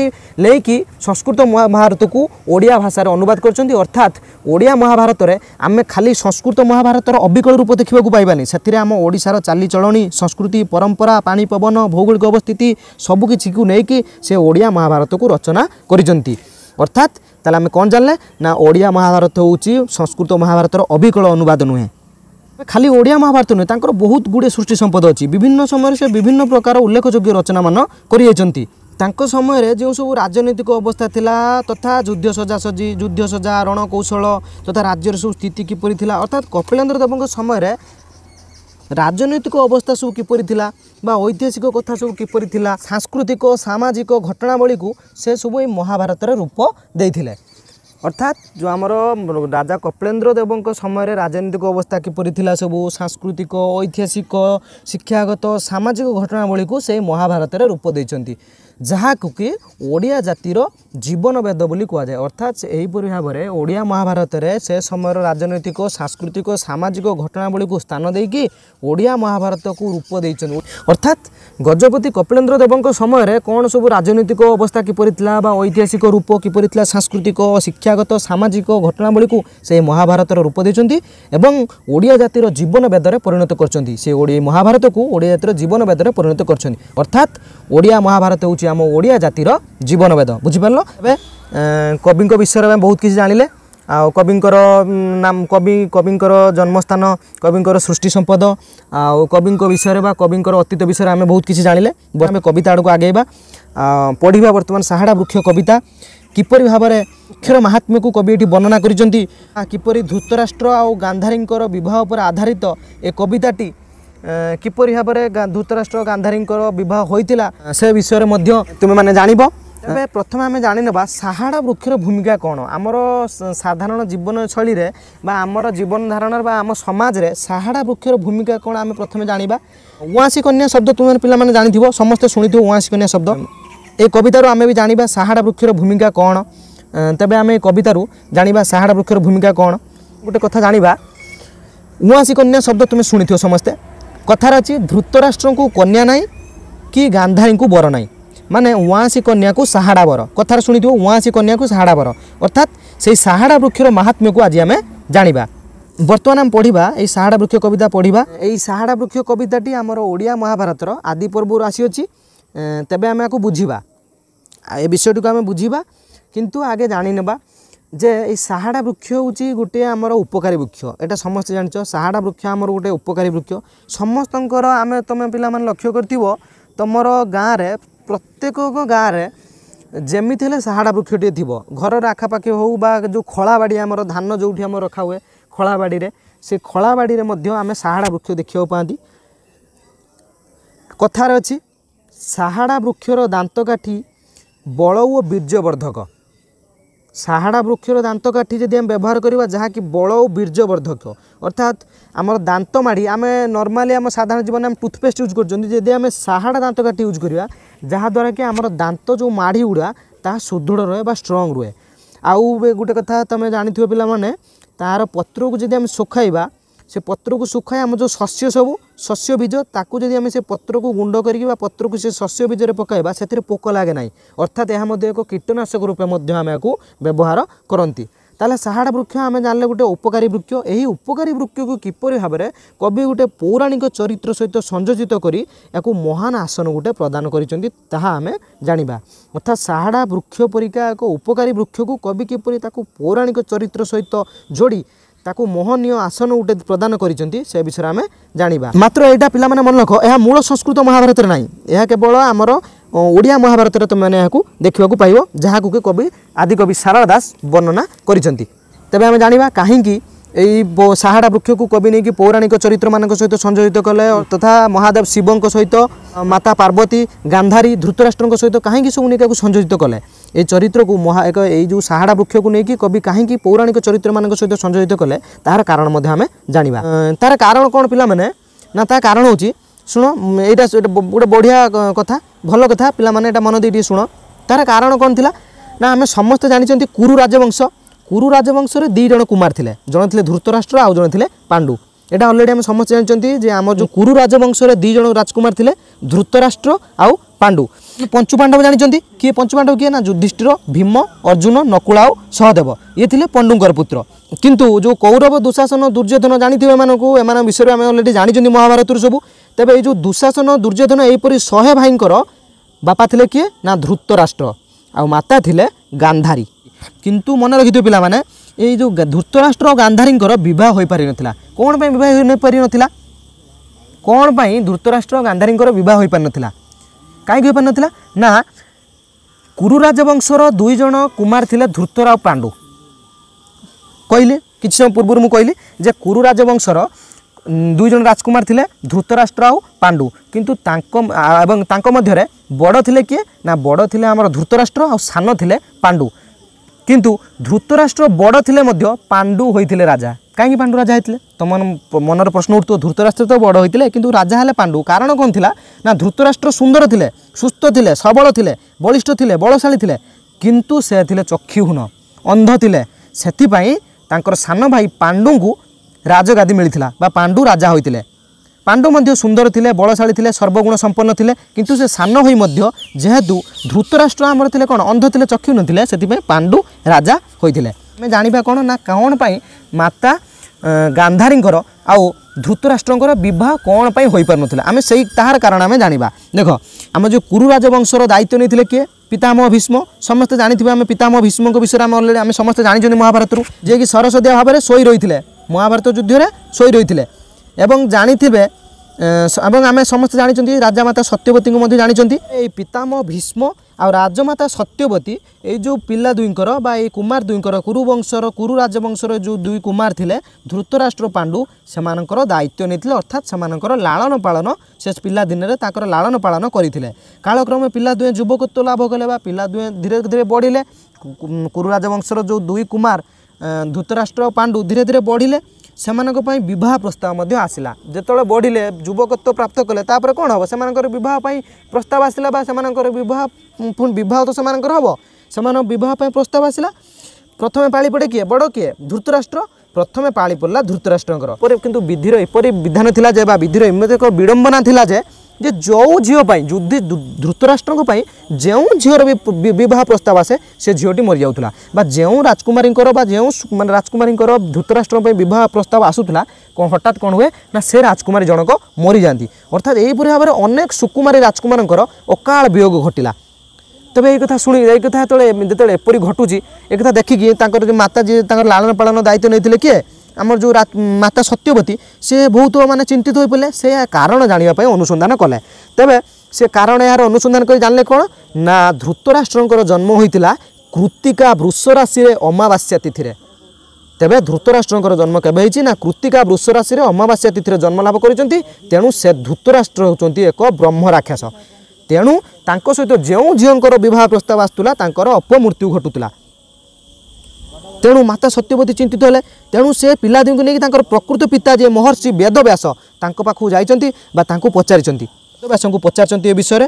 ନେଇକି ସଂସ୍କୃତ ମହାଭାରତକୁ ଓଡ଼ିଆ ଭାଷାରେ ଅନୁବାଦ କରିଛନ୍ତି ଅର୍ଥାତ୍ ଓଡ଼ିଆ ମହାଭାରତରେ ଆମେ ଖାଲି ସଂସ୍କୃତ ମହାଭାରତର ଅବିକଳ ରୂପ ଦେଖିବାକୁ ପାଇବାନି ସେଥିରେ ଆମ ଓଡ଼ିଶାର ଚାଲିଚଳଣି ସଂସ୍କୃତି ପରମ୍ପରା ପାଣି ପବନ ଭୌଗୋଳିକ ଅବସ୍ଥିତି ସବୁ କିଛିକୁ ନେଇକି ସେ ଓଡ଼ିଆ ମହାଭାରତକୁ ରଚନା କରିଛନ୍ତି ଅର୍ଥାତ୍ ତାହେଲେ ଆମେ କ'ଣ ଜାଣିଲେ ନା ଓଡ଼ିଆ ମହାଭାରତ ହେଉଛି ସଂସ୍କୃତ ମହାଭାରତର ଅବିକଳ ଅନୁବାଦ ନୁହେଁ ଖାଲି ଓଡ଼ିଆ ମହାଭାରତ ନୁହେଁ ତାଙ୍କର ବହୁତ ଗୁଡ଼ିଏ ସୃଷ୍ଟି ସମ୍ପଦ ଅଛି ବିଭିନ୍ନ ସମୟରେ ସେ ବିଭିନ୍ନ ପ୍ରକାର ଉଲ୍ଲେଖଯୋଗ୍ୟ ରଚନାମାନ କରିଯାଇଛନ୍ତି ତାଙ୍କ ସମୟରେ ଯେଉଁ ସବୁ ରାଜନୈତିକ ଅବସ୍ଥା ଥିଲା ତଥା ଯୁଦ୍ଧ ସଜାସଜି ଯୁଦ୍ଧ ସଜା ରଣକୌଶଳ ତଥା ରାଜ୍ୟର ସବୁ ସ୍ଥିତି କିପରି ଥିଲା ଅର୍ଥାତ୍ କପିଳେନ୍ଦ୍ର ଦେବଙ୍କ ସମୟରେ ରାଜନୈତିକ ଅବସ୍ଥା ସବୁ କିପରି ଥିଲା ବା ଐତିହାସିକ କଥା ସବୁ କିପରି ଥିଲା ସାଂସ୍କୃତିକ ସାମାଜିକ ଘଟଣାବଳୀକୁ ସେ ସବୁ ଏଇ ମହାଭାରତରେ ରୂପ ଦେଇଥିଲେ ଅର୍ଥାତ୍ ଯେଉଁ ଆମର ରାଜା କପିଳେନ୍ଦ୍ର ଦେବଙ୍କ ସମୟରେ ରାଜନୈତିକ ଅବସ୍ଥା କିପରି ଥିଲା ସବୁ ସାଂସ୍କୃତିକ ଐତିହାସିକ ଶିକ୍ଷାଗତ ସାମାଜିକ ଘଟଣାବଳୀକୁ ସେ ମହାଭାରତରେ ରୂପ ଦେଇଛନ୍ତି ଯାହାକୁ କି ଓଡ଼ିଆ ଜାତିର ଜୀବନ ବେଦ ବୋଲି କୁହାଯାଏ ଅର୍ଥାତ୍ ଏହିପରି ଭାବରେ ଓଡ଼ିଆ ମହାଭାରତରେ ସେ ସମୟର ରାଜନୈତିକ ସାଂସ୍କୃତିକ ସାମାଜିକ ଘଟଣାବଳୀକୁ ସ୍ଥାନ ଦେଇକି ଓଡ଼ିଆ ମହାଭାରତକୁ ରୂପ ଦେଇଛନ୍ତି ଅର୍ଥାତ୍ ଗଜପତି କପିଳେନ୍ଦ୍ର ଦେବଙ୍କ ସମୟରେ କ'ଣ ସବୁ ରାଜନୈତିକ ଅବସ୍ଥା କିପରି ଥିଲା ବା ଐତିହାସିକ ରୂପ କିପରି ଥିଲା ସାଂସ୍କୃତିକ ଶିକ୍ଷାଗତ ସାମାଜିକ ଘଟଣାବଳୀକୁ ସେ ମହାଭାରତର ରୂପ ଦେଇଛନ୍ତି ଏବଂ ଓଡ଼ିଆ ଜାତିର ଜୀବନ ବେଦରେ ପରିଣତ କରିଛନ୍ତି ସେ ଓଡ଼ିଆ ମହାଭାରତକୁ ଓଡ଼ିଆ ଜାତିର ଜୀବନ ବେଦରେ ପରିଣତ କରିଛନ୍ତି ଅର୍ଥାତ୍ ଓଡ଼ିଆ ମହାଭାରତ ହେଉଛି ଆମ ଓଡ଼ିଆ ଜାତିର ଜୀବନ ବେଦ ବୁଝିପାରିଲ ଏବେ କବିଙ୍କ ବିଷୟରେ ଆମେ ବହୁତ କିଛି ଜାଣିଲେ ଆଉ କବିଙ୍କର ନାମ କବି କବିଙ୍କର ଜନ୍ମସ୍ଥାନ କବିଙ୍କର ସୃଷ୍ଟି ସମ୍ପଦ ଆଉ କବିଙ୍କ ବିଷୟରେ ବା କବିଙ୍କର ଅତୀତ ବିଷୟରେ ଆମେ ବହୁତ କିଛି ଜାଣିଲେ ଆମେ କବିତା ଆଡ଼କୁ ଆଗେଇବା ପଢ଼ିବା ବର୍ତ୍ତମାନ ସାହାଡ଼ା ବୃକ୍ଷ କବିତା କିପରି ଭାବରେ ଅକ୍ଷର ମାହାତ୍ମ୍ୟକୁ କବି ଏଠି ବର୍ଣ୍ଣନା କରିଛନ୍ତି କିପରି ଧୃତରାଷ୍ଟ୍ର ଆଉ ଗାନ୍ଧାରୀଙ୍କର ବିବାହ ଉପରେ ଆଧାରିତ ଏ କବିତାଟି କିପରି ଭାବରେ ଧୃତରାଷ୍ଟ୍ର ଗାନ୍ଧାରୀଙ୍କର ବିବାହ ହୋଇଥିଲା ସେ ବିଷୟରେ ମଧ୍ୟ ତୁମେମାନେ ଜାଣିବ ତେବେ ପ୍ରଥମେ ଆମେ ଜାଣିନେବା ସାହାଡ଼ା ବୃକ୍ଷର ଭୂମିକା କ'ଣ ଆମର ସାଧାରଣ ଜୀବନଶୈଳୀରେ ବା ଆମର ଜୀବନ ଧାରଣାରେ ବା ଆମ ସମାଜରେ ସାହାଡ଼ା ବୃକ୍ଷର ଭୂମିକା କ'ଣ ଆମେ ପ୍ରଥମେ ଜାଣିବା ଉଆଁସୀ କନ୍ୟା ଶବ୍ଦ ତୁମେ ପିଲାମାନେ ଜାଣିଥିବ ସମସ୍ତେ ଶୁଣିଥିବ ଉଆଁସୀ କନ୍ୟା ଶବ୍ଦ ଏ କବିତାରୁ ଆମେ ବି ଜାଣିବା ସାହାଡ଼ା ବୃକ୍ଷର ଭୂମିକା କ'ଣ ତେବେ ଆମେ ଏ କବିତାରୁ ଜାଣିବା ସାହାଡ଼ା ବୃକ୍ଷର ଭୂମିକା କ'ଣ ଗୋଟେ କଥା ଜାଣିବା ଉଆଁସୀ କନ୍ୟା ଶବ୍ଦ ତୁମେ ଶୁଣିଥିବ ସମସ୍ତେ କଥାରେ ଅଛି ଧୃତରାଷ୍ଟ୍ରଙ୍କୁ କନ୍ୟା ନାହିଁ କି ଗାନ୍ଧାରୀଙ୍କୁ ବର ନାହିଁ মানে ওয়াঁসি কন্যাকে সাহাড়া বর কথার শুণিথ ওয়াঁসি কন্যাকে সাহাড়া বর অর্থাৎ সেই সাহাড়া বৃক্ষর মাহাত্ম্যকে আজ আমি জাঁয়া বর্তমান আমি পড়া এই সাহাড়া বৃক্ষ কবিতা পড়া এই সাহাড়া বৃক্ষ কবিতাটি আমার ওড়িয়া মহাভারতর আদি পর্বর আসিছি তেবে আমি আকু বুঝবা এ বিষয়টি আমি বুঝবা কিন্তু আগে জানি নেবা যে এই সাহাড়া বৃক্ষ হচ্ছে গোটিয়ে আমার উপকারী বৃক্ষ এটা সমস্তে জাঁচ সাহাড়া বৃক্ষ আমার গোটে উপকারী বৃক্ষ সমস্তঙ্কর আমি তুমি পিলা লক্ষ্য করব তোমার গাঁরে ପ୍ରତ୍ୟେକଙ୍କ ଗାଁରେ ଯେମିତି ହେଲେ ସାହାଡ଼ା ବୃକ୍ଷଟିଏ ଥିବ ଘରର ଆଖପାଖି ହଉ ବା ଯେଉଁ ଖଳାବାଡ଼ି ଆମର ଧାନ ଯେଉଁଠି ଆମର ରଖାହୁଏ ଖଳାବାଡ଼ିରେ ସେ ଖଳାବାଡ଼ିରେ ମଧ୍ୟ ଆମେ ସାହାଡ଼ା ବୃକ୍ଷ ଦେଖିବାକୁ ପାଆନ୍ତି କଥାରେ ଅଛି ସାହାଡ଼ା ବୃକ୍ଷର ଦାନ୍ତକାଠି ବଳ ଓ ବୀର୍ଯ୍ୟବର୍ଦ୍ଧକ ସାହାଡ଼ା ବୃକ୍ଷର ଦାନ୍ତକାଠି ଯଦି ଆମେ ବ୍ୟବହାର କରିବା ଯାହାକି ବଳ ଓ ବୀର୍ଯ୍ୟବର୍ଦ୍ଧକ ଅର୍ଥାତ୍ ଆମର ଦାନ୍ତ ମାଢ଼ି ଆମେ ନର୍ମାଲି ଆମ ସାଧାରଣ ଜୀବନରେ ଆମେ ଟୁଥପେଷ୍ଟ ୟୁଜ୍ କରୁଛନ୍ତି ଯଦି ଆମେ ସାହାଡ଼ା ଦାନ୍ତକାଠି ୟୁଜ୍ କରିବା ଯାହାଦ୍ୱାରା କି ଆମର ଦାନ୍ତ ଯେଉଁ ମାଢ଼ି ଗୁଡ଼ା ତାହା ସୁଦୃଢ଼ ରହେ ବା ଷ୍ଟ୍ରଙ୍ଗ ରୁହେ ଆଉ ଗୋଟେ କଥା ତୁମେ ଜାଣିଥିବ ପିଲାମାନେ ତାହାର ପତ୍ରକୁ ଯଦି ଆମେ ଶୁଖାଇବା से ପତ୍ରକୁ को ଆମ ଯେଉଁ ଶସ୍ୟ ସବୁ ଶସ୍ୟ ବୀଜ ତାକୁ ଯଦି ଆମେ ସେ ପତ୍ରକୁ ଗୁଣ୍ଡ କରିକି ବା ପତ୍ରକୁ ସେ ଶସ୍ୟ ବୀଜରେ ପକାଇବା ସେଥିରେ ପୋକ ଲାଗେ ନାହିଁ ଅର୍ଥାତ୍ ଏହା ମଧ୍ୟ ଏକ କୀଟନାଶକ ରୂପେ ମଧ୍ୟ ଆମେ ଏହାକୁ ବ୍ୟବହାର କରନ୍ତି ତାହେଲେ ସାହାଡ଼ା ବୃକ୍ଷ ଆମେ ଜାଣିଲେ ଗୋଟେ ଉପକାରୀ ବୃକ୍ଷ ଏହି ଉପକାରୀ ବୃକ୍ଷକୁ କିପରି ଭାବରେ କବି ଗୋଟେ ପୌରାଣିକ ଚରିତ୍ର ସହିତ ସଂଯୋଜିତ କରି ଏହାକୁ ମହାନ ଆସନ ଗୋଟେ ପ୍ରଦାନ କରିଛନ୍ତି ତାହା ଆମେ ଜାଣିବା ଅର୍ଥାତ୍ ସାହାଡ଼ା ବୃକ୍ଷ ପରିକା ଏକ ଉପକାରୀ ବୃକ୍ଷକୁ କବି କିପରି ତାକୁ ପୌରାଣିକ ତାକୁ ମୋହନୀୟ ଆସନ ଗୋଟେ ପ୍ରଦାନ କରିଛନ୍ତି ସେ ବିଷୟରେ ଆମେ ଜାଣିବା ମାତ୍ର ଏଇଟା ପିଲାମାନେ ମନେ ରଖ ଏହା ମୂଳ ସଂସ୍କୃତ ମହାଭାରତରେ ନାହିଁ ଏହା କେବଳ ଆମର ଓଡ଼ିଆ ମହାଭାରତରେ ତୁମେମାନେ ଏହାକୁ ଦେଖିବାକୁ ପାଇବ ଯାହାକୁ କି କବି ଆଦିକବି ସାରଳା ଦାସ ବର୍ଣ୍ଣନା କରିଛନ୍ତି ତେବେ ଆମେ ଜାଣିବା କାହିଁକି এই সাহাড়া বৃক্ষকু কবি নেই পৌরাণিক চরিত্র মান সহ সংযোজিত কলে তথা মহাদেব শিবঙ্ সহ মাতা পার্বতী গান্ধারী ধৃতরাষ্ট্র সহ কাহিঁকি সব নিকা সংযোজিত কলে ଏ ଚରିତ୍ରକୁ ମହା ଏକ ଏଇ ଯେଉଁ ସାହାଡ଼ା ବୃକ୍ଷକୁ ନେଇକି କବି କାହିଁକି ପୌରାଣିକ ଚରିତ୍ରମାନଙ୍କ ସହିତ ସଂଯୋଜିତ କଲେ ତାହାର କାରଣ ମଧ୍ୟ ଆମେ ଜାଣିବା ତାର କାରଣ କ'ଣ ପିଲାମାନେ ନା ତା କାରଣ ହେଉଛି ଶୁଣ ଏଇଟା ଗୋଟେ ବଢ଼ିଆ କଥା ଭଲ କଥା ପିଲାମାନେ ଏଇଟା ମନ ଦେଇ ଟିକେ ଶୁଣ ତାର କାରଣ କ'ଣ ଥିଲା ନା ଆମେ ସମସ୍ତେ ଜାଣିଛନ୍ତି କୁରୁ ରାଜବଂଶ କୁରୁ ରାଜବଂଶରେ ଦୁଇ ଜଣ କୁମାର ଥିଲେ ଜଣେ ଥିଲେ ଧୃତରାଷ୍ଟ୍ର ଆଉ ଜଣେ ଥିଲେ ପାଣ୍ଡୁ ଏଇଟା ଅଲରେଡ଼ି ଆମେ ସମସ୍ତେ ଜାଣିଛନ୍ତି ଯେ ଆମର ଯେଉଁ କୁରୁ ରାଜବଂଶରେ ଦୁଇ ଜଣ ରାଜକୁମାର ଥିଲେ ଧୃତରାଷ୍ଟ୍ର ଆଉ ପାଣ୍ଡୁ ପଞ୍ଚୁ ପାଣ୍ଡବ ଜାଣିଛନ୍ତି କିଏ ପଞ୍ଚୁ ପାଣ୍ଡବ କିଏ ନା ଯୁଧିଷ୍ଠିର ଭୀମ ଅର୍ଜୁନ ନକୁଳ ଆଉ ସହଦେବ ଇଏ ଥିଲେ ପଣ୍ଡୁଙ୍କର ପୁତ୍ର କିନ୍ତୁ ଯେଉଁ କୌରବ ଦୁଶାସନ ଦୁର୍ଯ୍ୟୋଧନ ଜାଣିଥିବେ ଏମାନଙ୍କୁ ଏମାନଙ୍କ ବିଷୟରେ ଆମେ ଅଲରେଡ଼ି ଜାଣିଛନ୍ତି ମହାଭାରତରୁ ସବୁ ତେବେ ଏଇ ଯେଉଁ ଦୁଶାସନ ଦୁର୍ଯ୍ୟୋଧନ ଏହିପରି ଶହେ ଭାଇଙ୍କର ବାପା ଥିଲେ କିଏ ନା ଧୃତରାଷ୍ଟ୍ର ଆଉ ମାତା ଥିଲେ ଗାନ୍ଧାରୀ କିନ୍ତୁ ମନେ ରଖିଥିବେ ପିଲାମାନେ ଏଇ ଯେଉଁ ଧୃତରାଷ୍ଟ୍ର ଆଉ ଗାନ୍ଧାରୀଙ୍କର ବିବାହ ହୋଇପାରିନଥିଲା କ'ଣ ପାଇଁ ବିବାହ ହୋଇପାରିନଥିଲା କ'ଣ ପାଇଁ ଧୃତରାଷ୍ଟ୍ର ଗାନ୍ଧାରୀଙ୍କର ବିବାହ ହୋଇପାରିନଥିଲା କାହିଁକି ହୋଇପାରିନଥିଲା ନା କୁରୁ ରାଜବଂଶର ଦୁଇ ଜଣ କୁମାର ଥିଲେ ଧୃତର ଆଉ ପାଣ୍ଡୁ କହିଲେ କିଛି ସମୟ ପୂର୍ବରୁ ମୁଁ କହିଲି ଯେ କୁରୁ ରାଜବଂଶର ଦୁଇ ଜଣ ରାଜକୁମାର ଥିଲେ ଧୃତରାଷ୍ଟ୍ର ଆଉ ପାଣ୍ଡୁ କିନ୍ତୁ ତାଙ୍କ ଏବଂ ତାଙ୍କ ମଧ୍ୟରେ ବଡ଼ ଥିଲେ କିଏ ନା ବଡ଼ ଥିଲେ ଆମର ଧୃତରାଷ୍ଟ୍ର ଆଉ ସାନ ଥିଲେ ପାଣ୍ଡୁ କିନ୍ତୁ ଧୃତରାଷ୍ଟ୍ର ବଡ଼ ଥିଲେ ମଧ୍ୟ ପାଣ୍ଡୁ ହୋଇଥିଲେ ରାଜା କାହିଁକି ପାଣ୍ଡୁ ରାଜା ହେଇଥିଲେ ତମ ମନରେ ପ୍ରଶ୍ନ ଉଠୁଥିବ ଧୃତରାଷ୍ଟ୍ର ତ ବଡ଼ ହୋଇଥିଲେ କିନ୍ତୁ ରାଜା ହେଲେ ପାଣ୍ଡୁ କାରଣ କ'ଣ ଥିଲା ନା ଧୃତରାଷ୍ଟ୍ର ସୁନ୍ଦର ଥିଲେ ସୁସ୍ଥ ଥିଲେ ସବଳ ଥିଲେ ବଳିଷ୍ଠ ଥିଲେ ବଳଶାଳୀ ଥିଲେ କିନ୍ତୁ ସେ ଥିଲେ ଚକ୍ଷୁହୀନ ଅନ୍ଧ ଥିଲେ ସେଥିପାଇଁ ତାଙ୍କର ସାନ ଭାଇ ପାଣ୍ଡୁଙ୍କୁ ରାଜଗାଦି ମିଳିଥିଲା ବା ପାଣ୍ଡୁ ରାଜା ହୋଇଥିଲେ ପାଣ୍ଡୁ ମଧ୍ୟ ସୁନ୍ଦର ଥିଲେ ବଳଶାଳୀ ଥିଲେ ସର୍ବଗୁଣ ସମ୍ପନ୍ନ ଥିଲେ କିନ୍ତୁ ସେ ସାନ ହୋଇ ମଧ୍ୟ ଯେହେତୁ ଧୃତରାଷ୍ଟ୍ର ଆମର ଥିଲେ କ'ଣ ଅନ୍ଧ ଥିଲେ ଚକ୍ଷୁ ନଥିଲେ ସେଥିପାଇଁ ପାଣ୍ଡୁ ରାଜା ହୋଇଥିଲେ ଆମେ ଜାଣିବା କ'ଣ ନା କ'ଣ ପାଇଁ ମାତା গান্ধারীঙ্কর আউ ধৃতরাষ্ট্রঙ্কর বিবাহ কোণ পাই হয়েপারি আমি সেই তাহার কারণ আমি জাঁয়া দেখ আমার যে কুরু রাজবংশর দায়িত্ব নিয়ে কি পিতামহ ভীষ্ম সমস্তে জাঁথিবে আমি পিতামহ ভীষ্মক বিষয়ে আমি অলরেডি আমি সমস্তে জাঁচান মহাভারতর যিয়ে সরসদিয়া ভাবে শই রয়েছে মহাভারত যুদ্ধরে শই রয়েছে এবং জাঁথিবে এবং আমি সমস্ত জাঁচি রাজামাতা সত্যবতী জাঁচি এই পিতাম ভীষ্ম আজমাতা সত্যবতী এই যে পিলা দুইঙ্কর বা এই কুমার দুইঙ্কর কুরুবংশর কুরু রাজবংশর যে দুই কুমার লে ধৃতরাষ্ট্র পাণ্ডু সে দায়িত্ব নিয়ে অর্থাৎ সে লালন পাাল সে পিলাদিনে তাঁর লাডন পাাল করে কালক্রমে পিলা দুয়ে যুবকত্ব লাভ কলে বা পিলা দুয়ে ধীরে ধীরে বড়লে কুরু রাজবংশর যে দুই কুমার ধৃতরাষ্ট্র পাণ্ডু ধীরে ধীরে বড়লে ସେମାନଙ୍କ ପାଇଁ ବିବାହ ପ୍ରସ୍ତାବ ମଧ୍ୟ ଆସିଲା ଯେତେବେଳେ ବଢ଼ିଲେ ଯୁବକତ୍ୱ ପ୍ରାପ୍ତ କଲେ ତାପରେ କ'ଣ ହେବ ସେମାନଙ୍କର ବିବାହ ପାଇଁ ପ୍ରସ୍ତାବ ଆସିଲା ବା ସେମାନଙ୍କର ବିବାହ ପୁଣି ବିବାହ ତ ସେମାନଙ୍କର ହେବ ସେମାନଙ୍କ ବିବାହ ପାଇଁ ପ୍ରସ୍ତାବ ଆସିଲା ପ୍ରଥମେ ପାଳି ପଡ଼େ କିଏ ବଡ଼ କିଏ ଧୃତରାଷ୍ଟ୍ର ପ୍ରଥମେ ପାଳି ପଡ଼ିଲା ଧୃତରାଷ୍ଟ୍ରଙ୍କର ପରେ କିନ୍ତୁ ବିଧିର ଏପରି ବିଧାନ ଥିଲା ଯେ ବା ବିଧିର ଏମିତି ଏକ ବିଡ଼ମ୍ବନା ଥିଲା ଯେ ଯେ ଯେଉଁ ଝିଅ ପାଇଁ ଯୁଦ୍ଧି ଧୃତରାଷ୍ଟ୍ରଙ୍କ ପାଇଁ ଯେଉଁ ଝିଅର ବି ବିବାହ ପ୍ରସ୍ତାବ ଆସେ ସେ ଝିଅଟି ମରିଯାଉଥିଲା ବା ଯେଉଁ ରାଜକୁମାରୀଙ୍କର ବା ଯେଉଁ ମାନେ ରାଜକୁମାରୀଙ୍କର ଧୃତରାଷ୍ଟ୍ରଙ୍କ ପାଇଁ ବିବାହ ପ୍ରସ୍ତାବ ଆସୁଥିଲା କ'ଣ ହଠାତ୍ କ'ଣ ହୁଏ ନା ସେ ରାଜକୁମାରୀ ଜଣକ ମରିଯାଆନ୍ତି ଅର୍ଥାତ୍ ଏହିପରି ଭାବରେ ଅନେକ ସୁକୁମାରୀ ରାଜକୁମାରଙ୍କର ଅକାଳ ବିୟୋଗ ଘଟିଲା তবে এই কথা শুনি এই কথা যেত যেত এপরি ঘটুছি এ কথা দেখিকি তাঁর যে মাতা যে তাঁর লালন পালন দায়িত্ব নিয়ে কি ଆମର ଯେଉଁ ମାତା ସତ୍ୟବତୀ ସେ ବହୁତ ମାନେ ଚିନ୍ତିତ ହୋଇପଡ଼ିଲେ ସେ କାରଣ ଜାଣିବା ପାଇଁ ଅନୁସନ୍ଧାନ କଲେ ତେବେ ସେ କାରଣ ଏହାର ଅନୁସନ୍ଧାନ କରି ଜାଣିଲେ କ'ଣ ନା ଧୃତରାଷ୍ଟ୍ରଙ୍କର ଜନ୍ମ ହୋଇଥିଲା କୃତିକା ବୃଷ ରାଶିରେ ଅମାବାସ୍ୟା ତିଥିରେ ତେବେ ଧୃତରାଷ୍ଟ୍ରଙ୍କର ଜନ୍ମ କେବେ ହେଇଛି ନା କୃତିକା ବୃଷ ରାଶିରେ ଅମାବାସ୍ୟା ତିଥିରେ ଜନ୍ମଲାଭ କରିଛନ୍ତି ତେଣୁ ସେ ଧୃତରାଷ୍ଟ୍ର ହେଉଛନ୍ତି ଏକ ବ୍ରହ୍ମ ରାକ୍ଷସ ତେଣୁ ତାଙ୍କ ସହିତ ଯେଉଁ ଝିଅଙ୍କର ବିବାହ ପ୍ରସ୍ତାବ ଆସୁଥିଲା ତାଙ୍କର ଅପମୃତ୍ୟୁ ଘଟୁଥିଲା ତେଣୁ ମାତା ସତ୍ୟବତୀ ଚିନ୍ତିତ ହେଲେ ତେଣୁ ସେ ପିଲା ଦୁଇଙ୍କୁ ନେଇକି ତାଙ୍କର ପ୍ରକୃତ ପିତା ଯେ ମହର୍ଷି ବେଦବ୍ୟାସ ତାଙ୍କ ପାଖକୁ ଯାଇଛନ୍ତି ବା ତାଙ୍କୁ ପଚାରିଛନ୍ତି ବେଦବ୍ୟାସଙ୍କୁ ପଚାରିଛନ୍ତି ଏ ବିଷୟରେ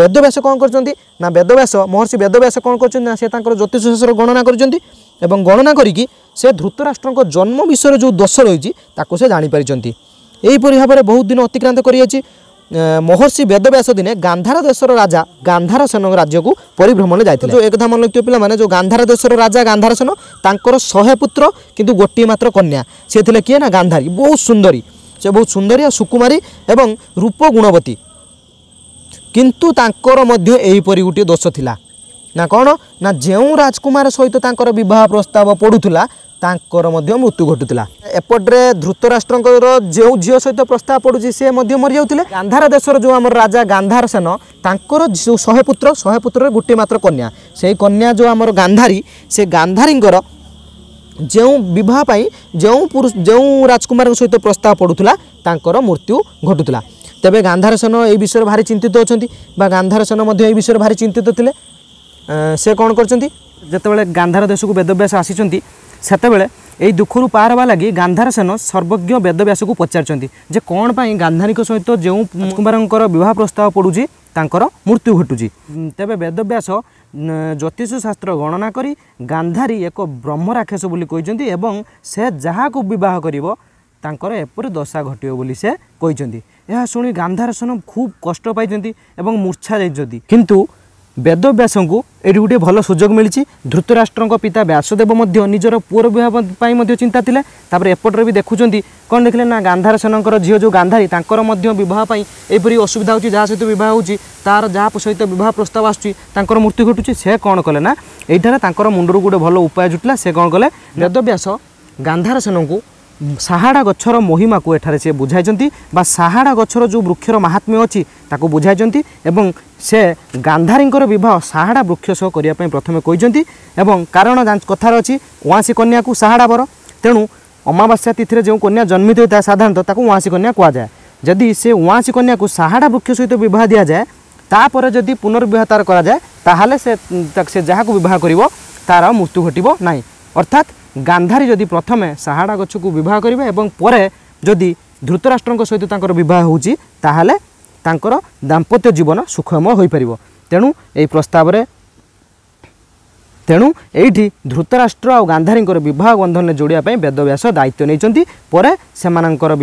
ବେଦବ୍ୟାସ କ'ଣ କରିଛନ୍ତି ନା ବେଦବ୍ୟାସ ମହର୍ଷି ବେଦବ୍ୟାସ କ'ଣ କରିଛନ୍ତି ନା ସେ ତାଙ୍କର ଜ୍ୟୋତିଷଶାସ୍ତ୍ର ଗଣନା କରିଛନ୍ତି ଏବଂ ଗଣନା କରିକି ସେ ଧୃତରାଷ୍ଟ୍ରଙ୍କ ଜନ୍ମ ବିଷୟରେ ଯେଉଁ ଦୋଷ ରହିଛି ତାକୁ ସେ ଜାଣିପାରିଛନ୍ତି ଏହିପରି ଭାବରେ ବହୁତ ଦିନ ଅତିକ୍ରାନ୍ତ କରିଯାଇଛି ମହର୍ଷି ବେଦବ୍ୟାସ ଦିନେ ଗାନ୍ଧାର ଦେଶର ରାଜା ଗାନ୍ଧାର ସେନଙ୍କ ରାଜ୍ୟକୁ ପରିଭ୍ରମଣରେ ଯାଇଥିଲେ ଯେଉଁ ଏକଥା ମନେ ରଖିଥିବେ ପିଲାମାନେ ଯେଉଁ ଗାନ୍ଧାର ଦେଶର ରାଜା ଗାନ୍ଧାର ସେନ ତାଙ୍କର ଶହେ ପୁତ୍ର କିନ୍ତୁ ଗୋଟିଏ ମାତ୍ର କନ୍ୟା ସେ ଥିଲେ କିଏ ନା ଗାନ୍ଧାରୀ ବହୁତ ସୁନ୍ଦରୀ ସେ ବହୁତ ସୁନ୍ଦରୀ ଆଉ ସୁକୁମାରୀ ଏବଂ ରୂପ ଗୁଣବତୀ କିନ୍ତୁ ତାଙ୍କର ମଧ୍ୟ ଏହିପରି ଗୋଟିଏ ଦୋଷ ଥିଲା ନା କ'ଣ ନା ଯେଉଁ ରାଜକୁମାର ସହିତ ତାଙ୍କର ବିବାହ ପ୍ରସ୍ତାବ ପଡ଼ୁଥିଲା ତାଙ୍କର ମଧ୍ୟ ମୃତ୍ୟୁ ଘଟୁଥିଲା ଏପଟରେ ଧୃତରାଷ୍ଟ୍ରଙ୍କର ଯେଉଁ ଝିଅ ସହିତ ପ୍ରସ୍ତାବ ପଡ଼ୁଛି ସେ ମଧ୍ୟ ମରିଯାଉଥିଲେ ଗାନ୍ଧାର ଦେଶର ଯେଉଁ ଆମର ରାଜା ଗାନ୍ଧାର ସେନ ତାଙ୍କର ଯେଉଁ ଶହେ ପୁତ୍ର ଶହେ ପୁତ୍ରରେ ଗୋଟିଏ ମାତ୍ର କନ୍ୟା ସେଇ କନ୍ୟା ଯେଉଁ ଆମର ଗାନ୍ଧାରୀ ସେ ଗାନ୍ଧାରୀଙ୍କର ଯେଉଁ ବିବାହ ପାଇଁ ଯେଉଁ ପୁରୁଷ ଯେଉଁ ରାଜକୁମାରଙ୍କ ସହିତ ପ୍ରସ୍ତାବ ପଡ଼ୁଥିଲା ତାଙ୍କର ମୃତ୍ୟୁ ଘଟୁଥିଲା ତେବେ ଗାନ୍ଧାର ସେନ ଏହି ବିଷୟରେ ଭାରି ଚିନ୍ତିତ ଅଛନ୍ତି ବା ଗାନ୍ଧାର ସେନ ମଧ୍ୟ ଏହି ବିଷୟରେ ଭାରି ଚିନ୍ତିତ ଥିଲେ ସେ କ'ଣ କରିଛନ୍ତି ଯେତେବେଳେ ଗାନ୍ଧାର ଦେଶକୁ ବେଦବ୍ୟାସ ଆସିଛନ୍ତି ସେତେବେଳେ ଏହି ଦୁଃଖରୁ ପାର ହେବା ଲାଗି ଗାନ୍ଧାର ସେନ ସର୍ବଜ୍ଞ ବେଦବ୍ୟାସକୁ ପଚାରିଛନ୍ତି ଯେ କ'ଣ ପାଇଁ ଗାନ୍ଧାରୀଙ୍କ ସହିତ ଯେଉଁ କୁମାରଙ୍କର ବିବାହ ପ୍ରସ୍ତାବ ପଡ଼ୁଛି ତାଙ୍କର ମୃତ୍ୟୁ ଘଟୁଛି ତେବେ ବେଦବ୍ୟାସ ଜ୍ୟୋତିଷ ଶାସ୍ତ୍ର ଗଣନା କରି ଗାନ୍ଧାରୀ ଏକ ବ୍ରହ୍ମ ରାକ୍ଷସ ବୋଲି କହିଛନ୍ତି ଏବଂ ସେ ଯାହାକୁ ବିବାହ କରିବ ତାଙ୍କର ଏପରି ଦଶା ଘଟିବ ବୋଲି ସେ କହିଛନ୍ତି ଏହା ଶୁଣି ଗାନ୍ଧାର ସେନ ଖୁବ୍ କଷ୍ଟ ପାଇଛନ୍ତି ଏବଂ ମୂର୍ଚ୍ଛା ଯାଇଛନ୍ତି କିନ୍ତୁ ବେଦ ବ୍ୟାସଙ୍କୁ ଏଠି ଗୋଟିଏ ଭଲ ସୁଯୋଗ ମିଳିଛି ଧୃତରାଷ୍ଟ୍ରଙ୍କ ପିତା ବ୍ୟାସଦେବ ମଧ୍ୟ ନିଜର ପୁଅର ବିବାହ ପାଇଁ ମଧ୍ୟ ଚିନ୍ତା ଥିଲେ ତାପରେ ଏପଟରେ ବି ଦେଖୁଛନ୍ତି କ'ଣ ଦେଖିଲେ ନା ଗାନ୍ଧାର ସେନଙ୍କର ଝିଅ ଯେଉଁ ଗାନ୍ଧାରୀ ତାଙ୍କର ମଧ୍ୟ ବିବାହ ପାଇଁ ଏପରି ଅସୁବିଧା ହେଉଛି ଯାହା ସହିତ ବିବାହ ହେଉଛି ତା'ର ଯାହା ସହିତ ବିବାହ ପ୍ରସ୍ତାବ ଆସୁଛି ତାଙ୍କର ମୃତ୍ୟୁ ଘଟୁଛି ସେ କ'ଣ କଲେ ନା ଏଇଠାରେ ତାଙ୍କର ମୁଣ୍ଡରୁ ଗୋଟେ ଭଲ ଉପାୟ ଜୁଟିଲା ସେ କ'ଣ କଲେ ବେଦବ୍ୟାସ ଗାନ୍ଧାର ସେନଙ୍କୁ ସାହାଡ଼ା ଗଛର ମହିମାକୁ ଏଠାରେ ସେ ବୁଝାଇଛନ୍ତି ବା ସାହାଡ଼ା ଗଛର ଯେଉଁ ବୃକ୍ଷର ମାହାତ୍ମ୍ୟ ଅଛି ତାକୁ ବୁଝାଇଛନ୍ତି ଏବଂ ସେ ଗାନ୍ଧାରୀଙ୍କର ବିବାହ ସାହାଡ଼ା ବୃକ୍ଷ ସହ କରିବା ପାଇଁ ପ୍ରଥମେ କହିଛନ୍ତି ଏବଂ କାରଣ କଥାରେ ଅଛି ଉଆଁସୀ କନ୍ୟାକୁ ସାହାଡ଼ା ବର ତେଣୁ ଅମାବାସ୍ୟା ତିଥିରେ ଯେଉଁ କନ୍ୟା ଜନ୍ମିତ ହୋଇଥାଏ ସାଧାରଣତଃ ତାକୁ ଉଆଁସୀ କନ୍ୟା କୁହାଯାଏ ଯଦି ସେ ଉଆଁସୀ କନ୍ୟାକୁ ସାହାଡ଼ା ବୃକ୍ଷ ସହିତ ବିବାହ ଦିଆଯାଏ ତାପରେ ଯଦି ପୁନର୍ବିବାହ ତା'ର କରାଯାଏ ତାହେଲେ ସେ ସେ ଯାହାକୁ ବିବାହ କରିବ ତା'ର ମୃତ୍ୟୁ ଘଟିବ ନାହିଁ ଅର୍ଥାତ୍ গান্ধারী যদি প্রথমে সাহাড়া গছকু বিবাহ করবে এবং পরে যদি ধৃতরাষ্ট্র সহিত তাঁর বিবাহ হচ্ছে তাহলে তাঁর দাম্পত্য জীবন সুখময় হয়ে পড়ব তেমন এই প্রস্তাবরে তেমন এইটি ধৃতরাষ্ট্র আ গান্ধারীঙ্কর বিবাহ বন্ধনে যোড়া বেদব্যাস দায়িত্ব নিয়েছেন পরে সে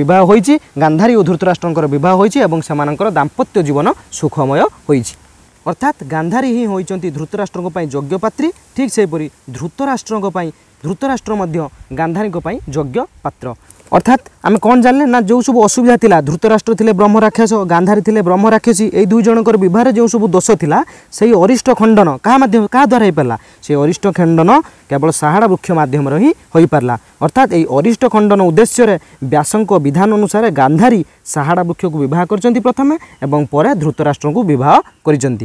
বিবাহ হয়েছে গান্ধারী ও ধৃতরাষ্ট্র বিবাহ হয়েছে এবং সেমানঙ্কর দাম্পত্য জীবন সুখময় হয়েছে ଅର୍ଥାତ୍ ଗାନ୍ଧାରୀ ହିଁ ହୋଇଛନ୍ତି ଧୃତରାଷ୍ଟ୍ରଙ୍କ ପାଇଁ ଯୋଗ୍ୟ ପାତ୍ରୀ ଠିକ୍ ସେହିପରି ଧୃତରାଷ୍ଟ୍ରଙ୍କ ପାଇଁ ଧୃତରାଷ୍ଟ୍ର ମଧ୍ୟ ଗାନ୍ଧାରୀଙ୍କ ପାଇଁ ଯୋଗ୍ୟ ପାତ୍ର অর্থাৎ আমি কম জানলে না যে সব অসুবিধা লা ধৃতরাষ্ট্র লে ব্রহ্মরাক্ষস গান্ধারী লে ব্রহ্মরাক্ষসী এই দুই জনকর বিবাহের যে সব দোষ লা সেই অরিষ্ট খণ্ডন কাহা মাধ্যম কাহা দ্বারা হয়েপারা সেই অরিষ্ট খণ্ডন কেবল সাহাড়া বৃক্ষ মাধ্যমে হি হয়েপারা অর্থাৎ এই অরিষ্ট খণ্ডন উদ্দেশ্যে ব্যাসঙ্ক বিধান অনুসারে গান্ধারী সাহাড়া বৃক্ষকে বিবাহ করছেন প্রথমে এবং পরে ধৃতরাষ্ট্রকে বিবাহ করেছেন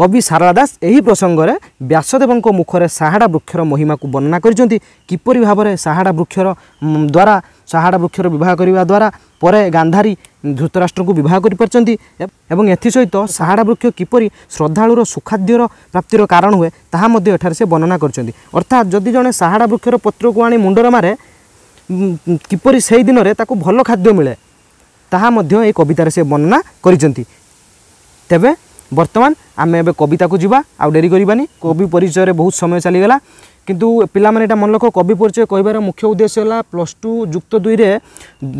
কবি সারলা দাস এই প্রসঙ্গে ব্যাসদেবঙ্ক মুখরে সাহাড়া বৃক্ষর মহিমাকে বর্ণনা করেছেন কিপর ভাবে সাহাড়া বৃক্ষর দ্বারা ସାହାଡ଼ା ବୃକ୍ଷର ବିବାହ କରିବା ଦ୍ୱାରା ପରେ ଗାନ୍ଧାରୀ ଧୃତରାଷ୍ଟ୍ରଙ୍କୁ ବିବାହ କରିପାରିଛନ୍ତି ଏବଂ ଏଥିସହିତ ସାହାଡ଼ା ବୃକ୍ଷ କିପରି ଶ୍ରଦ୍ଧାଳୁର ସୁଖାଦ୍ୟର ପ୍ରାପ୍ତିର କାରଣ ହୁଏ ତାହା ମଧ୍ୟ ଏଠାରେ ସେ ବର୍ଣ୍ଣନା କରିଛନ୍ତି ଅର୍ଥାତ୍ ଯଦି ଜଣେ ସାହାଡ଼ା ବୃକ୍ଷର ପତ୍ରକୁ ଆଣି ମୁଣ୍ଡର ମାରେ କିପରି ସେହି ଦିନରେ ତାକୁ ଭଲ ଖାଦ୍ୟ ମିଳେ ତାହା ମଧ୍ୟ ଏହି କବିତାରେ ସେ ବର୍ଣ୍ଣନା କରିଛନ୍ତି ତେବେ ବର୍ତ୍ତମାନ ଆମେ ଏବେ କବିତାକୁ ଯିବା ଆଉ ଡେରି କରିବାନି କବି ପରିଚୟରେ ବହୁତ ସମୟ ଚାଲିଗଲା কিন্তু ପିଲାମାନେ ଏଇଟା ମନେ ରଖ କବି ପରିଚୟ କହିବାର ମୁଖ୍ୟ ଉଦ୍ଦେଶ୍ୟ ହେଲା ପ୍ଲସ୍ ଟୁ ଯୁକ୍ତ ଦୁଇରେ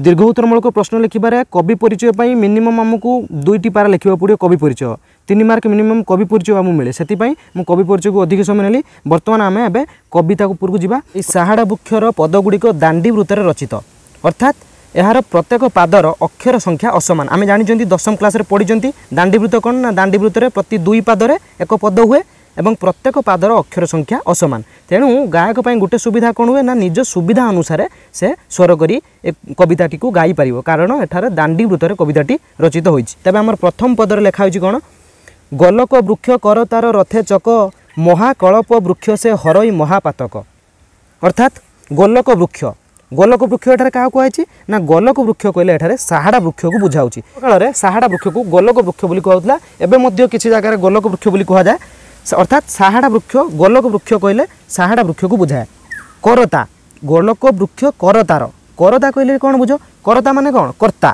ଦୀର୍ଘ ଉତ୍ତରମୂଳକ ପ୍ରଶ୍ନ ଲେଖିବାରେ କବି ପରିଚୟ ପାଇଁ ମିନିମମ୍ ଆମକୁ ଦୁଇଟି ପାରା ଲେଖିବାକୁ ପଡ଼ିବ କବି ପରିଚୟ ତିନି ମାର୍କ ମିନିମମ୍ କବି ପରିଚୟ ଆମକୁ ମିଳେ ସେଥିପାଇଁ ମୁଁ କବି ପରିଚୟକୁ ଅଧିକ ସମୟ ନେଲି ବର୍ତ୍ତମାନ ଆମେ ଏବେ କବିତା ଉପରକୁ ଯିବା ଏହି ସାହାଡ଼ା ବୃକ୍ଷର ପଦଗୁଡ଼ିକ ଦାଣ୍ଡି ବୃତ୍ତରେ ରଚିତ ଅର୍ଥାତ୍ ଏହାର ପ୍ରତ୍ୟେକ ପାଦର ଅକ୍ଷର ସଂଖ୍ୟା ଅସମାନ ଆମେ ଜାଣିଛନ୍ତି ଦଶମ କ୍ଲାସ୍ରେ ପଢ଼ିଛନ୍ତି ଦାଣ୍ଡିବୃତ୍ତ କ'ଣ ନା ଦାଣ୍ଡିବୃତ୍ତରେ ପ୍ରତି ଦୁଇ ପାଦରେ ଏକ ପଦ ହୁଏ ଏବଂ ପ୍ରତ୍ୟେକ ପାଦର ଅକ୍ଷର ସଂଖ୍ୟା ଅସମାନ ତେଣୁ ଗାୟକ ପାଇଁ ଗୋଟେ ସୁବିଧା କ'ଣ ହୁଏ ନା ନିଜ ସୁବିଧା ଅନୁସାରେ ସେ ସ୍ୱର କରି ଏ କବିତାଟିକୁ ଗାଇପାରିବ କାରଣ ଏଠାରେ ଦାଣ୍ଡି ବୃତରେ କବିତାଟି ରଚିତ ହୋଇଛି ତେବେ ଆମର ପ୍ରଥମ ପଦରେ ଲେଖା ହେଉଛି କ'ଣ ଗୋଲକ ବୃକ୍ଷ କର ତାର ରଥେ ଚକ ମହାକଳ୍ପ ବୃକ୍ଷ ସେ ହରଇ ମହାପାତକ ଅର୍ଥାତ୍ ଗୋଲକ ବୃକ୍ଷ ଗୋଲକ ବୃକ୍ଷ ଏଠାରେ କାହାକୁ କୁହାଯାଇଛି ନା ଗୋଲକ ବୃକ୍ଷ କହିଲେ ଏଠାରେ ସାହାଡ଼ା ବୃକ୍ଷକୁ ବୁଝାଉଛି କାଳରେ ସାହାଡ଼ା ବୃକ୍ଷକୁ ଗୋଲକ ବୃକ୍ଷ ବୋଲି କୁହାଯାଉଥିଲା ଏବେ ମଧ୍ୟ କିଛି ଜାଗାରେ ଗୋଲକ ବୃକ୍ଷ ବୋଲି କୁହାଯାଏ অর্থাৎ সাহাড়া বৃক্ষ গোলক বৃক্ষ কহিলে সাহাড়া বৃক্ষকে বুঝায় করতা গোলক বৃক্ষ করতার করতা কহিলে কোণ বুঝ করতা মানে কোণ কর্তা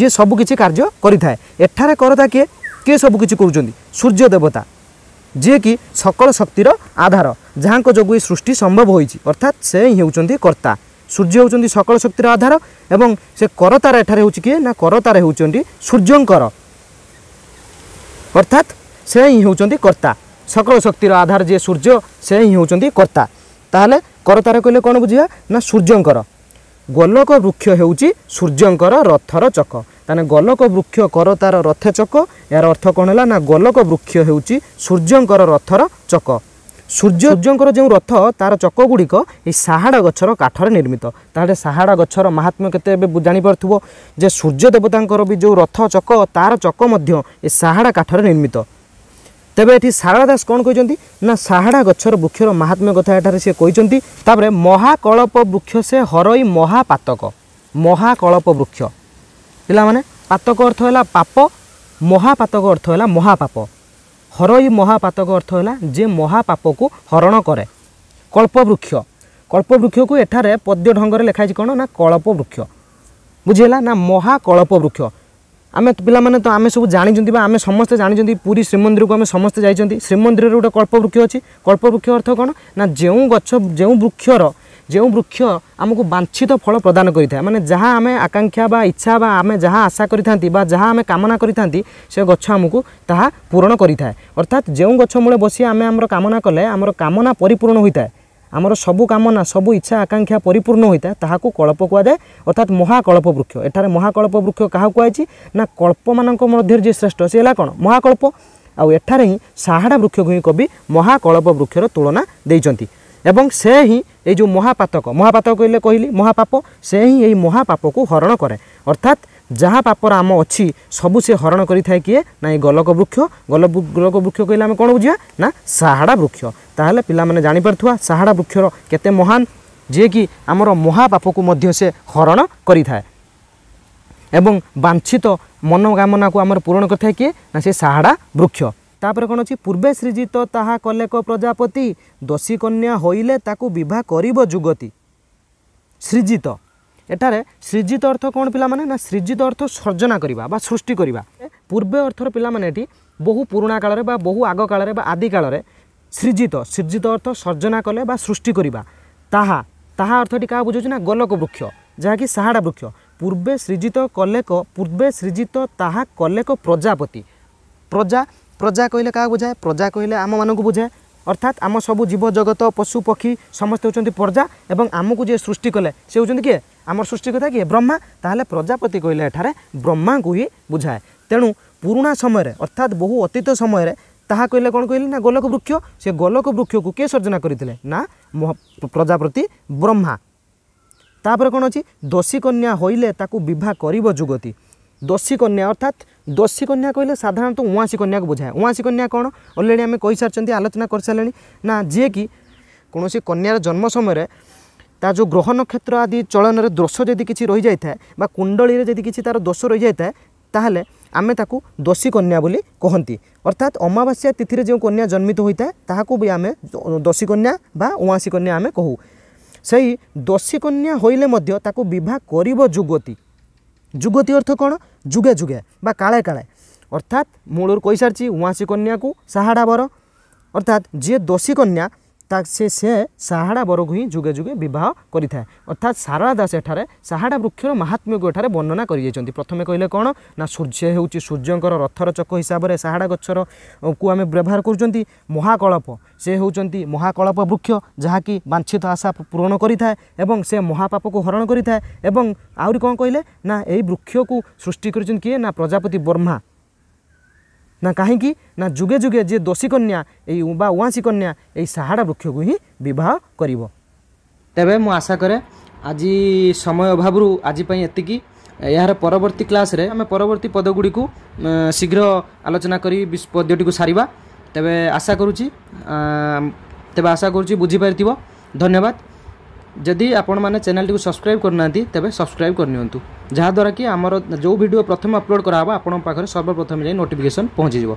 যে সবু কিছু কার্য করে থাকে এখানে করতা কি কে সবু কিছু করছেন সূর্য দেবতা যিকি সকল শক্তির আধার যাঙ্ক যোগ এই সৃষ্টি সম্ভব হয়েছে অর্থাৎ সে হচ্ছেন কর্তা সূর্য হচ্ছেন সকল শক্তির আধার এবং সে করতার এখানে হচ্ছে কি না করতার হচ্ছেন সূর্যঙ্কর অর্থাৎ সে হচ্ছেন কর্তা সকল শক্তির আধার যে সূর্য সে ହିଁ ହେଉଛନ୍ତି କର୍ତ୍ତା ତାହେଲେ କରତାର କହିଲେ କ'ଣ ବୁଝିବା ନା ସୂର୍ଯ୍ୟଙ୍କର ଗୋଲକ ବୃକ୍ଷ ହେଉଛି ସୂର୍ଯ୍ୟଙ୍କର ରଥର ଚକ ତାହେଲେ ଗୋଲକ ବୃକ୍ଷ କରତାର ରଥ ଚକ ଏହାର ଅର୍ଥ କ'ଣ ହେଲା ନା ଗୋଲକ ବୃକ୍ଷ ହେଉଛି ସୂର୍ଯ୍ୟଙ୍କର ରଥର ଚକ ସୂର୍ଯ୍ୟ ସୂର୍ଯ୍ୟଙ୍କର ଯେଉଁ ରଥ ତାର ଚକଗୁଡ଼ିକ ଏଇ ସାହାଡ଼ ଗଛର କାଠରେ ନିର୍ମିତ ତାହେଲେ ସାହାଡ଼ ଗଛର ମାହାତ୍ମ୍ୟ କେତେ ଏବେ ଜାଣିପାରୁଥିବ ଯେ ସୂର୍ଯ୍ୟ ଦେବତାଙ୍କର ବି ଯେଉଁ ରଥ ଚକ ତାର ଚକ ମଧ୍ୟ ଏ ସାହାଡ଼ା କାଠରେ ନିର୍ମିତ ତେବେ ଏଠି ଶାରଳା ଦାସ କ'ଣ କହିଛନ୍ତି ନା ସାହାଡ଼ା ଗଛର ବୃକ୍ଷର ମାହାତ୍ମ୍ୟ କଥା ଏଠାରେ ସେ କହିଛନ୍ତି ତାପରେ ମହାକଳପ ବୃକ୍ଷ ସେ ହରଇ ମହାପାତକ ମହାକଳପ ବୃକ୍ଷ ପିଲାମାନେ ପାତକ ଅର୍ଥ ହେଲା ପାପ ମହାପାତକ ଅର୍ଥ ହେଲା ମହାପାପ ହରଇ ମହାପାତକ ଅର୍ଥ ହେଲା ଯେ ମହାପାପକୁ ହରଣ କରେ କଳ୍ପବୃକ୍ଷ କଳ୍ପବୃକ୍ଷକୁ ଏଠାରେ ପଦ୍ୟ ଢଙ୍ଗରେ ଲେଖାଯାଇଛି କ'ଣ ନା କଳ୍ପବୃକ୍ଷ ବୁଝିହେଲା ନା ମହାକଳ୍ପବୃକ୍ଷ ଆମେ ପିଲାମାନେ ତ ଆମେ ସବୁ ଜାଣିଛନ୍ତି ବା ଆମେ ସମସ୍ତେ ଜାଣିଛନ୍ତି ପୁରୀ ଶ୍ରୀମନ୍ଦିରକୁ ଆମେ ସମସ୍ତେ ଯାଇଛନ୍ତି ଶ୍ରୀମନ୍ଦିରରେ ଗୋଟେ କଳ୍ପବୃକ୍ଷ ଅଛି କଳ୍ପବୃକ୍ଷ ଅର୍ଥ କ'ଣ ନା ଯେଉଁ ଗଛ ଯେଉଁ ବୃକ୍ଷର ଯେଉଁ ବୃକ୍ଷ ଆମକୁ ବାଞ୍ଛିତ ଫଳ ପ୍ରଦାନ କରିଥାଏ ମାନେ ଯାହା ଆମେ ଆକାଂକ୍ଷା ବା ଇଚ୍ଛା ବା ଆମେ ଯାହା ଆଶା କରିଥାନ୍ତି ବା ଯାହା ଆମେ କାମନା କରିଥାନ୍ତି ସେ ଗଛ ଆମକୁ ତାହା ପୂରଣ କରିଥାଏ ଅର୍ଥାତ୍ ଯେଉଁ ଗଛ ମୂଳେ ବସି ଆମେ ଆମର କାମନା କଲେ ଆମର କାମନା ପରିପୂରଣ ହୋଇଥାଏ ଆମର ସବୁ କାମନା ସବୁ ଇଚ୍ଛା ଆକାଂକ୍ଷା ପରିପୂର୍ଣ୍ଣ ହୋଇଥାଏ ତାହାକୁ କଳ୍ପ କୁହାଯାଏ ଅର୍ଥାତ୍ ମହାକଳ୍ପ ବୃକ୍ଷ ଏଠାରେ ମହାକଳ୍ପ ବୃକ୍ଷ କାହାକୁ କୁହାଯାଇଛି ନା କଳ୍ପମାନଙ୍କ ମଧ୍ୟରେ ଯିଏ ଶ୍ରେଷ୍ଠ ସେ ହେଲା କ'ଣ ମହାକଳ୍ପ ଆଉ ଏଠାରେ ହିଁ ସାହାଡ଼ା ବୃକ୍ଷକୁ ହିଁ କବି ମହାକଳ୍ପ ବୃକ୍ଷର ତୁଳନା ଦେଇଛନ୍ତି ଏବଂ ସେ ହିଁ ଏଇ ଯେଉଁ ମହାପାତକ ମହାପାତକ କହିଲେ କହିଲି ମହାପାପ ସେ ହିଁ ଏଇ ମହାପାପକୁ ହରଣ କରେ ଅର୍ଥାତ୍ ଯାହା ପାପ ରାମ ଅଛି ସବୁ ସେ ହରଣ କରିଥାଏ କିଏ ନା ଏ ଗୋଲକ ବୃକ୍ଷ ଗୋଲକ ବୃକ୍ଷ କହିଲେ ଆମେ କ'ଣ ବୁଝିବା ନା ସାହାଡ଼ା ବୃକ୍ଷ ତାହେଲେ ପିଲାମାନେ ଜାଣିପାରୁଥିବା ସାହାଡ଼ା ବୃକ୍ଷର କେତେ ମହାନ ଯିଏକି ଆମର ମହାପାପକୁ ମଧ୍ୟ ସେ ହରଣ କରିଥାଏ ଏବଂ ବାଞ୍ଛିତ ମନୋକାମନାକୁ ଆମର ପୂରଣ କରିଥାଏ କିଏ ନା ସେ ସାହାଡ଼ା ବୃକ୍ଷ ତାପରେ କ'ଣ ଅଛି ପୂର୍ବେ ଶ୍ରୀଜିତ ତାହା କଲେକ ପ୍ରଜାପତି ଦୋଷୀ କନ୍ୟା ହୋଇଲେ ତାକୁ ବିବାହ କରିବ ଯୁଗତି ଶ୍ରୀଜିତ এঠারে সৃজিত অর্থ কোণ পিলামানে না সৃজিত অর্থ সর্জনা করা বা সৃষ্টি করা পূর্বে অর্থর পিলামানে এটি বহু পুরোনা কালরে বা বহু আগ কালরে বা আদি কালরে সৃজিত সৃজিত অর্থ সর্জনা কলে বা সৃষ্টি করা তাহা তাহা অর্থটি কাহা বুঝুছি না গোলক বৃক্ষ ଯାହାକି ସାହାଡ଼ା ବୃକ୍ଷ ପୂର୍ବେ ସୃଜିତ କଲେକ ପୂର୍ବେ ସୃଜିତ ତାହା କଲେକ ପ୍ରଜାପତି ପ୍ରଜା ପ୍ରଜା କହିଲେ କାହାକୁ ବୁଝାଏ ପ୍ରଜା କହିଲେ ଆମମାନଙ୍କୁ ବୁଝାଏ ଅର୍ଥାତ୍ ଆମ ସବୁ ଜୀବଜଗତ ପଶୁପକ୍ଷୀ ସମସ୍ତେ ହେଉଛନ୍ତି ପ୍ରଜା ଏବଂ ଆମକୁ ଯିଏ ସୃଷ୍ଟି କଲେ ସେ ହେଉଛନ୍ତି କିଏ ଆମର ସୃଷ୍ଟିକତା କିଏ ବ୍ରହ୍ମା ତାହେଲେ ପ୍ରଜାପତି କହିଲେ ଏଠାରେ ବ୍ରହ୍ମାଙ୍କୁ ହିଁ ବୁଝାଏ ତେଣୁ ପୁରୁଣା ସମୟରେ ଅର୍ଥାତ୍ ବହୁ ଅତୀତ ସମୟରେ ତାହା କହିଲେ କ'ଣ କହିଲେ ନା ଗୋଲକ ବୃକ୍ଷ ସେ ଗୋଲକ ବୃକ୍ଷକୁ କିଏ ସର୍ଜନା କରିଥିଲେ ନା ପ୍ରଜାପତି ବ୍ରହ୍ମା ତାପରେ କ'ଣ ଅଛି ଦୋଷୀ କନ୍ୟା ହୋଇଲେ ତାକୁ ବିବାହ କରିବ ଯୁଗତୀ দশী কন্যা অর্থাৎ দশী কন্যা কহিলে সাধারণত উঁয়াশি কন্যাকে বোঝায় উঁয়াশি কন্যা কোণ অলরেডি আমি কইসারি আলোচনা করিসারে না যিকি কোণী কন্যার জন্ম সময় তার যে গ্রহ নক্ষত্র আদি চলনের দোষ যদি কিছু রই যাই থাকে বা কুণ্ডলী যদি কিছু তার দোষ রই যাই থাকে তাহলে ଆମେ ତାକୁ ଦୋଷୀ କନ୍ୟା ବୋଲି କହନ୍ତି ଅର୍ଥାତ୍ ଅମାବାସ୍ୟା ତିଥିରେ ଯେଉଁ କନ୍ୟା ଜନ୍ମିତ ହୋଇଥାଏ ତାହାକୁ ବି ଆମେ ଦୋଷୀ କନ୍ୟା ବା ଉଆଁସୀ କନ୍ୟା ଆମେ କହୁ ସେଇ ଦୋଷୀ କନ୍ୟା ହୋଇଲେ ମଧ୍ୟ ତାକୁ ବିବାହ କରିବ ଯୁଗତି ଯୁଗତି ଅର୍ଥ କ'ଣ যুগে যুগে বা কালে কালে অর্থাৎ মূলর কইসারছি উঁয়াশি কন্যাকু সাহাড়া বর অর্থাৎ যে দোষী কন্যা তা সে সে সাহাড়া বরকু হি যুগে যুগে বিবাহ করে থাকে অর্থাৎ সারা দাস এখানে সাহাড়া বৃক্ষর মাহাত্ম্যকে এখানে বর্ণনা করে যাই প্রথমে কহিলেন কোণ না সূর্য হচ্ছে সূর্যঙ্কর রথর চক হিসাবে সাহাড়া গছর কু আমি ব্যবহার করছেন মহাকল্প সে হচ্ছেন মহাকল্প বৃক্ষ যা কি বাঞ্ছিত আশা পূরণ করে থাকে এবং সে মহাপাপক হরণ করে থাকে এবং আহ কে না এই বৃক্ষকু সৃষ্টি করেছেন কি না প্রজাপতি ব্রহ্মা ନା କାହିଁକି ନା ଯୁଗେ ଯୁଗେ ଯିଏ ଦୋଷୀ କନ୍ୟା ଏଇ ବା ଉଆଁସୀ କନ୍ୟା ଏଇ ସାହାଡ଼ା ବୃକ୍ଷକୁ ହିଁ ବିବାହ କରିବ ତେବେ ମୁଁ ଆଶା କରେ ଆଜି ସମୟ ଅଭାବରୁ ଆଜି ପାଇଁ ଏତିକି ଏହାର ପରବର୍ତ୍ତୀ କ୍ଲାସ୍ରେ ଆମେ ପରବର୍ତ୍ତୀ ପଦଗୁଡ଼ିକୁ ଶୀଘ୍ର ଆଲୋଚନା କରି ପଦ୍ୟଟିକୁ ସାରିବା ତେବେ ଆଶା କରୁଛି ତେବେ ଆଶା କରୁଛି ବୁଝିପାରିଥିବ ଧନ୍ୟବାଦ ଯଦି ଆପଣମାନେ ଚ୍ୟାନେଲଟିକୁ ସବସ୍କ୍ରାଇବ୍ କରୁନାହାନ୍ତି ତେବେ ସବସ୍କ୍ରାଇବ୍ କରିନିଅନ୍ତୁ ଯାହାଦ୍ୱାରା କି ଆମର ଯେଉଁ ଭିଡ଼ିଓ ପ୍ରଥମେ ଅପଲୋଡ଼ କରାହେବ ଆପଣଙ୍କ ପାଖରେ ସର୍ବପ୍ରଥମେ ଯାଇ ନୋଟିଫିକେସନ୍ ପହଞ୍ଚିଯିବ